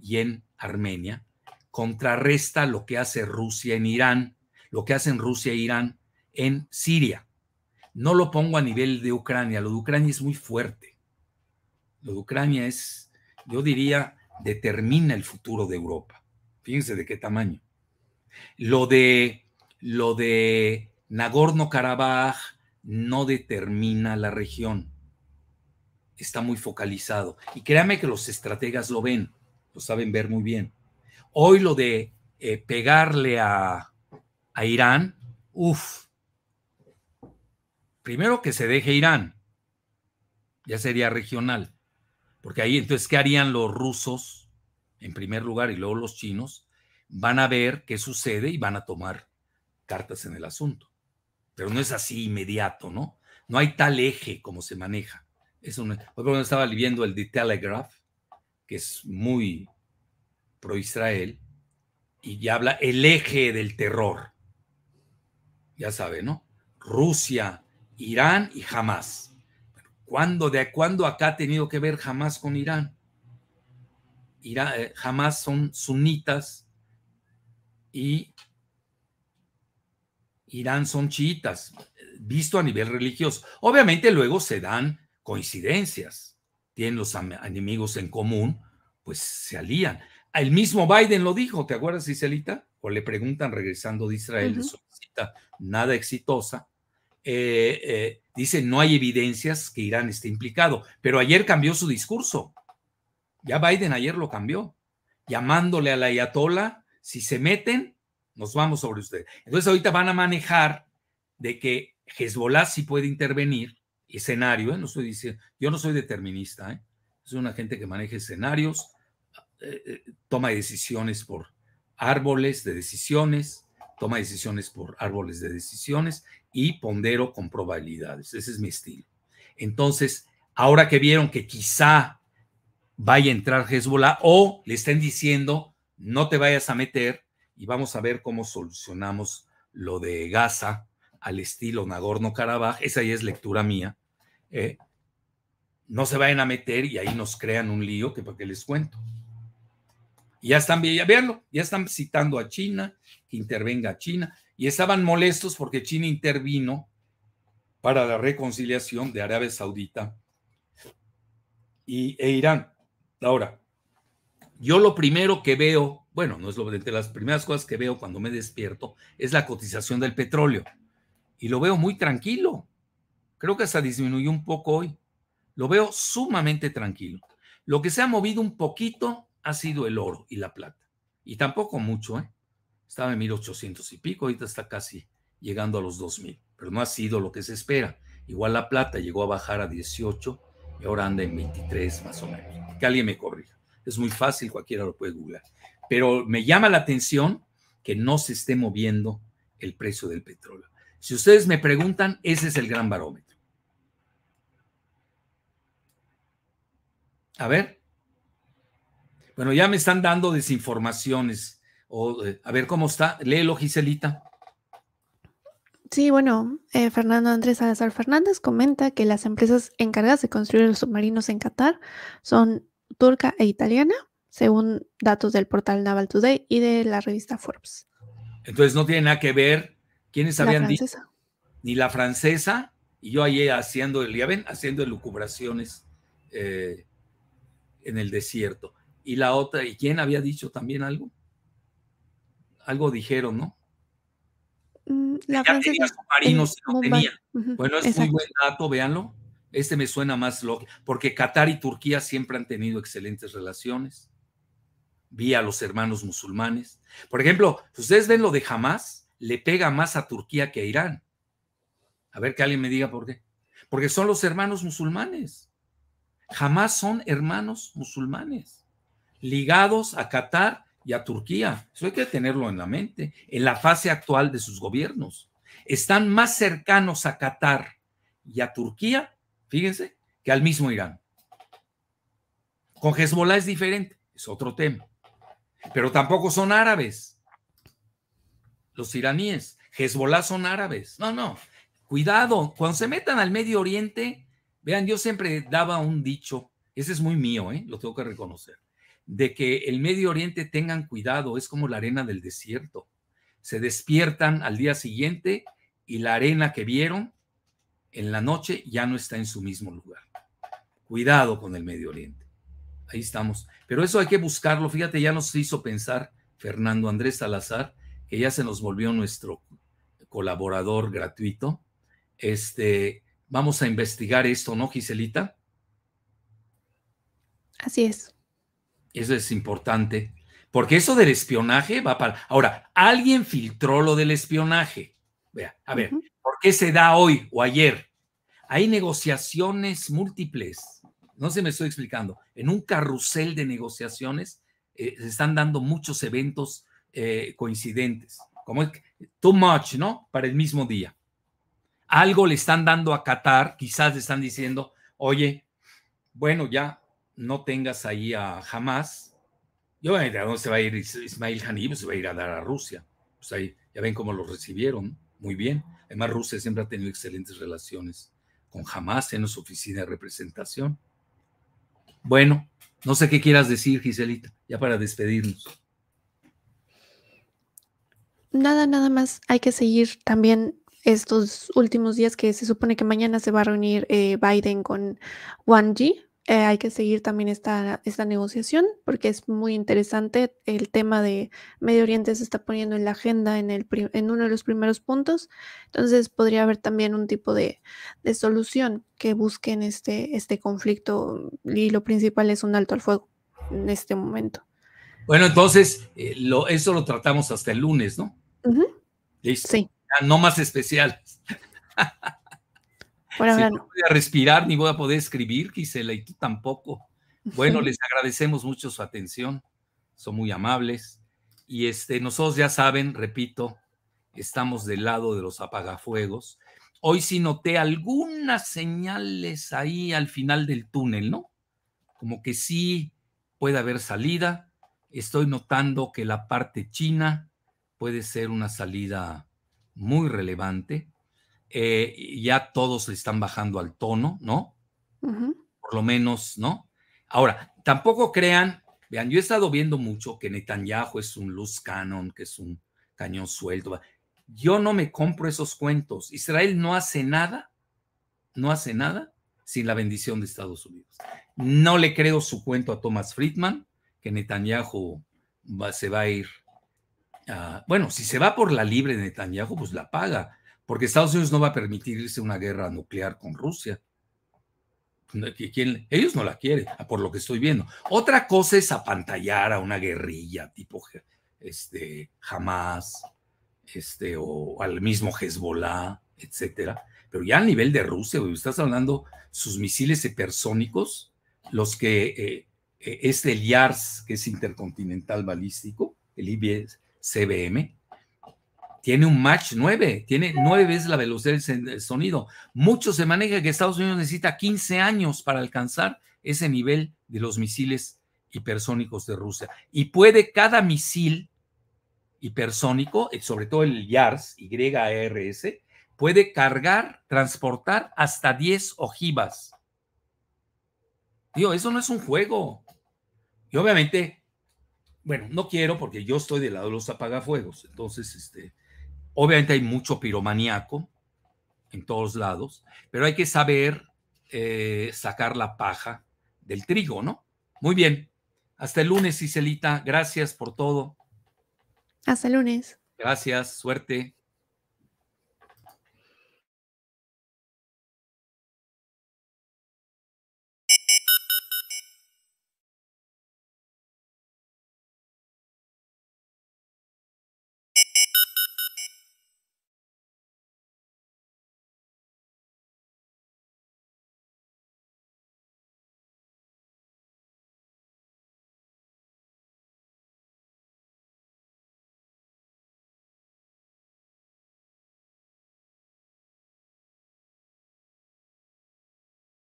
y en Armenia, contrarresta lo que hace Rusia en Irán, lo que hacen Rusia e Irán en Siria. No lo pongo a nivel de Ucrania, lo de Ucrania es muy fuerte lo de Ucrania es, yo diría, determina el futuro de Europa. Fíjense de qué tamaño. Lo de, lo de Nagorno-Karabaj no determina la región. Está muy focalizado. Y créame que los estrategas lo ven, lo saben ver muy bien. Hoy lo de eh, pegarle a, a Irán, uff. Primero que se deje Irán, ya sería regional. Porque ahí, entonces, ¿qué harían los rusos en primer lugar y luego los chinos? Van a ver qué sucede y van a tomar cartas en el asunto. Pero no es así inmediato, ¿no? No hay tal eje como se maneja. Es un, estaba viendo el The Telegraph, que es muy pro-Israel, y ya habla el eje del terror. Ya sabe, ¿no? Rusia, Irán y Hamas. ¿Cuándo, de cuándo acá ha tenido que ver jamás con Irán? Eh, jamás son sunitas y Irán son chiitas, visto a nivel religioso. Obviamente luego se dan coincidencias, tienen los enemigos en común, pues se alían. El mismo Biden lo dijo, ¿te acuerdas, Iselita? O le preguntan regresando de Israel, nada exitosa, eh, eh, dice no hay evidencias que Irán esté implicado, pero ayer cambió su discurso. Ya Biden ayer lo cambió, llamándole a la ayatola, si se meten, nos vamos sobre ustedes. Entonces ahorita van a manejar de que Hezbollah sí puede intervenir, escenario, eh, no estoy diciendo, yo no soy determinista, soy es una gente que maneja escenarios, toma decisiones por árboles de decisiones, toma decisiones por árboles de decisiones, y pondero con probabilidades. Ese es mi estilo. Entonces, ahora que vieron que quizá vaya a entrar Hezbollah o le estén diciendo, no te vayas a meter y vamos a ver cómo solucionamos lo de Gaza al estilo Nagorno-Karabaj, esa ya es lectura mía, eh, no se vayan a meter y ahí nos crean un lío que qué les cuento. Y ya están, ya veanlo, ya están citando a China, que intervenga China y estaban molestos porque China intervino para la reconciliación de Arabia Saudita y, e Irán. Ahora, yo lo primero que veo, bueno, no es lo de las primeras cosas que veo cuando me despierto, es la cotización del petróleo. Y lo veo muy tranquilo. Creo que hasta disminuyó un poco hoy. Lo veo sumamente tranquilo. Lo que se ha movido un poquito ha sido el oro y la plata. Y tampoco mucho, ¿eh? Estaba en 1800 y pico, ahorita está casi llegando a los 2000, pero no ha sido lo que se espera. Igual la plata llegó a bajar a 18 y ahora anda en 23 más o menos. Que alguien me corrija. Es muy fácil, cualquiera lo puede googlear. Pero me llama la atención que no se esté moviendo el precio del petróleo. Si ustedes me preguntan, ese es el gran barómetro. A ver. Bueno, ya me están dando desinformaciones eh, a ver, ¿cómo está? Léelo, Giselita. Sí, bueno, eh, Fernando Andrés Salazar Fernández comenta que las empresas encargadas de construir los submarinos en Qatar son turca e italiana, según datos del portal Naval Today y de la revista Forbes. Entonces no tiene nada que ver quiénes habían dicho. Ni la francesa, y yo ahí haciendo, el, ya ven, haciendo elucubraciones eh, en el desierto. Y la otra, ¿y quién había dicho también algo? algo dijeron, ¿no? Mm, la ya tenía submarinos no tenía. Bueno, es muy buen dato, véanlo. Este me suena más lógico, porque Qatar y Turquía siempre han tenido excelentes relaciones. Vi a los hermanos musulmanes. Por ejemplo, ustedes ven lo de Hamas, le pega más a Turquía que a Irán. A ver que alguien me diga por qué. Porque son los hermanos musulmanes. Jamás son hermanos musulmanes ligados a Qatar y a Turquía. Eso hay que tenerlo en la mente, en la fase actual de sus gobiernos. Están más cercanos a Qatar y a Turquía, fíjense, que al mismo Irán. Con Hezbollah es diferente, es otro tema. Pero tampoco son árabes. Los iraníes, Hezbollah son árabes. No, no. Cuidado, cuando se metan al Medio Oriente, vean, yo siempre daba un dicho, ese es muy mío, ¿eh? lo tengo que reconocer de que el Medio Oriente tengan cuidado, es como la arena del desierto. Se despiertan al día siguiente y la arena que vieron en la noche ya no está en su mismo lugar. Cuidado con el Medio Oriente. Ahí estamos. Pero eso hay que buscarlo. Fíjate, ya nos hizo pensar Fernando Andrés Salazar, que ya se nos volvió nuestro colaborador gratuito. Este, vamos a investigar esto, ¿no, Giselita? Así es. Eso es importante, porque eso del espionaje va para... Ahora, alguien filtró lo del espionaje. Vea, a ver, ¿por qué se da hoy o ayer? Hay negociaciones múltiples. No se me estoy explicando. En un carrusel de negociaciones eh, se están dando muchos eventos eh, coincidentes. Como too much, ¿no? Para el mismo día. Algo le están dando a Qatar, quizás le están diciendo, oye, bueno, ya no tengas ahí a Jamás. Yo, a dónde se va a ir Ismail Hanib, pues se va a ir a dar a Rusia. Pues ahí ya ven cómo lo recibieron, muy bien. Además, Rusia siempre ha tenido excelentes relaciones con jamás en su oficina de representación. Bueno, no sé qué quieras decir, Giselita, ya para despedirnos. Nada, nada más. Hay que seguir también estos últimos días que se supone que mañana se va a reunir eh, Biden con Wang Yi, eh, hay que seguir también esta, esta negociación porque es muy interesante. El tema de Medio Oriente se está poniendo en la agenda en, el en uno de los primeros puntos. Entonces podría haber también un tipo de, de solución que busquen este, este conflicto y lo principal es un alto al fuego en este momento. Bueno, entonces eh, lo, eso lo tratamos hasta el lunes, ¿no? Sí. no más especial no. voy a respirar ni voy a poder escribir, Gisela, y tú tampoco. Bueno, les agradecemos mucho su atención, son muy amables. Y este, nosotros ya saben, repito, estamos del lado de los apagafuegos. Hoy sí noté algunas señales ahí al final del túnel, ¿no? Como que sí puede haber salida. Estoy notando que la parte china puede ser una salida muy relevante. Eh, ya todos le están bajando al tono, ¿no? Por lo menos, ¿no? Ahora, tampoco crean, vean, yo he estado viendo mucho que Netanyahu es un luz canon, que es un cañón suelto. Yo no me compro esos cuentos. Israel no hace nada, no hace nada sin la bendición de Estados Unidos. No le creo su cuento a Thomas Friedman, que Netanyahu va, se va a ir. bueno, si se va por la libre Netanyahu, pues la paga porque Estados Unidos no va a permitirse una guerra nuclear con Rusia. Ellos no la quieren, ah, por lo que estoy viendo. Otra cosa es apantallar a una guerrilla tipo este, Hamas este, o al mismo Hezbollah, etcétera. Pero ya a nivel de Rusia, estás hablando sus misiles hipersónicos, los que eh, eh, es este el IARS, que es Intercontinental Balístico, el IBS, CBM, tiene un match 9, tiene 9 veces la velocidad del sonido. Muchos se manejan que Estados Unidos necesita 15 años para alcanzar ese nivel de los misiles hipersónicos de Rusia. Y puede cada misil hipersónico, eh, sobre todo el YARS, YARS, puede cargar, transportar hasta 10 ojivas. Tío, eso no es un juego. Y obviamente, bueno, no quiero porque yo estoy del lado de los apagafuegos. Entonces, este, Obviamente hay mucho piromaniaco en todos lados, pero hay que saber eh, sacar la paja del trigo, ¿no? Muy bien. Hasta el lunes, Iselita. Gracias por todo. Hasta el lunes. Gracias, suerte.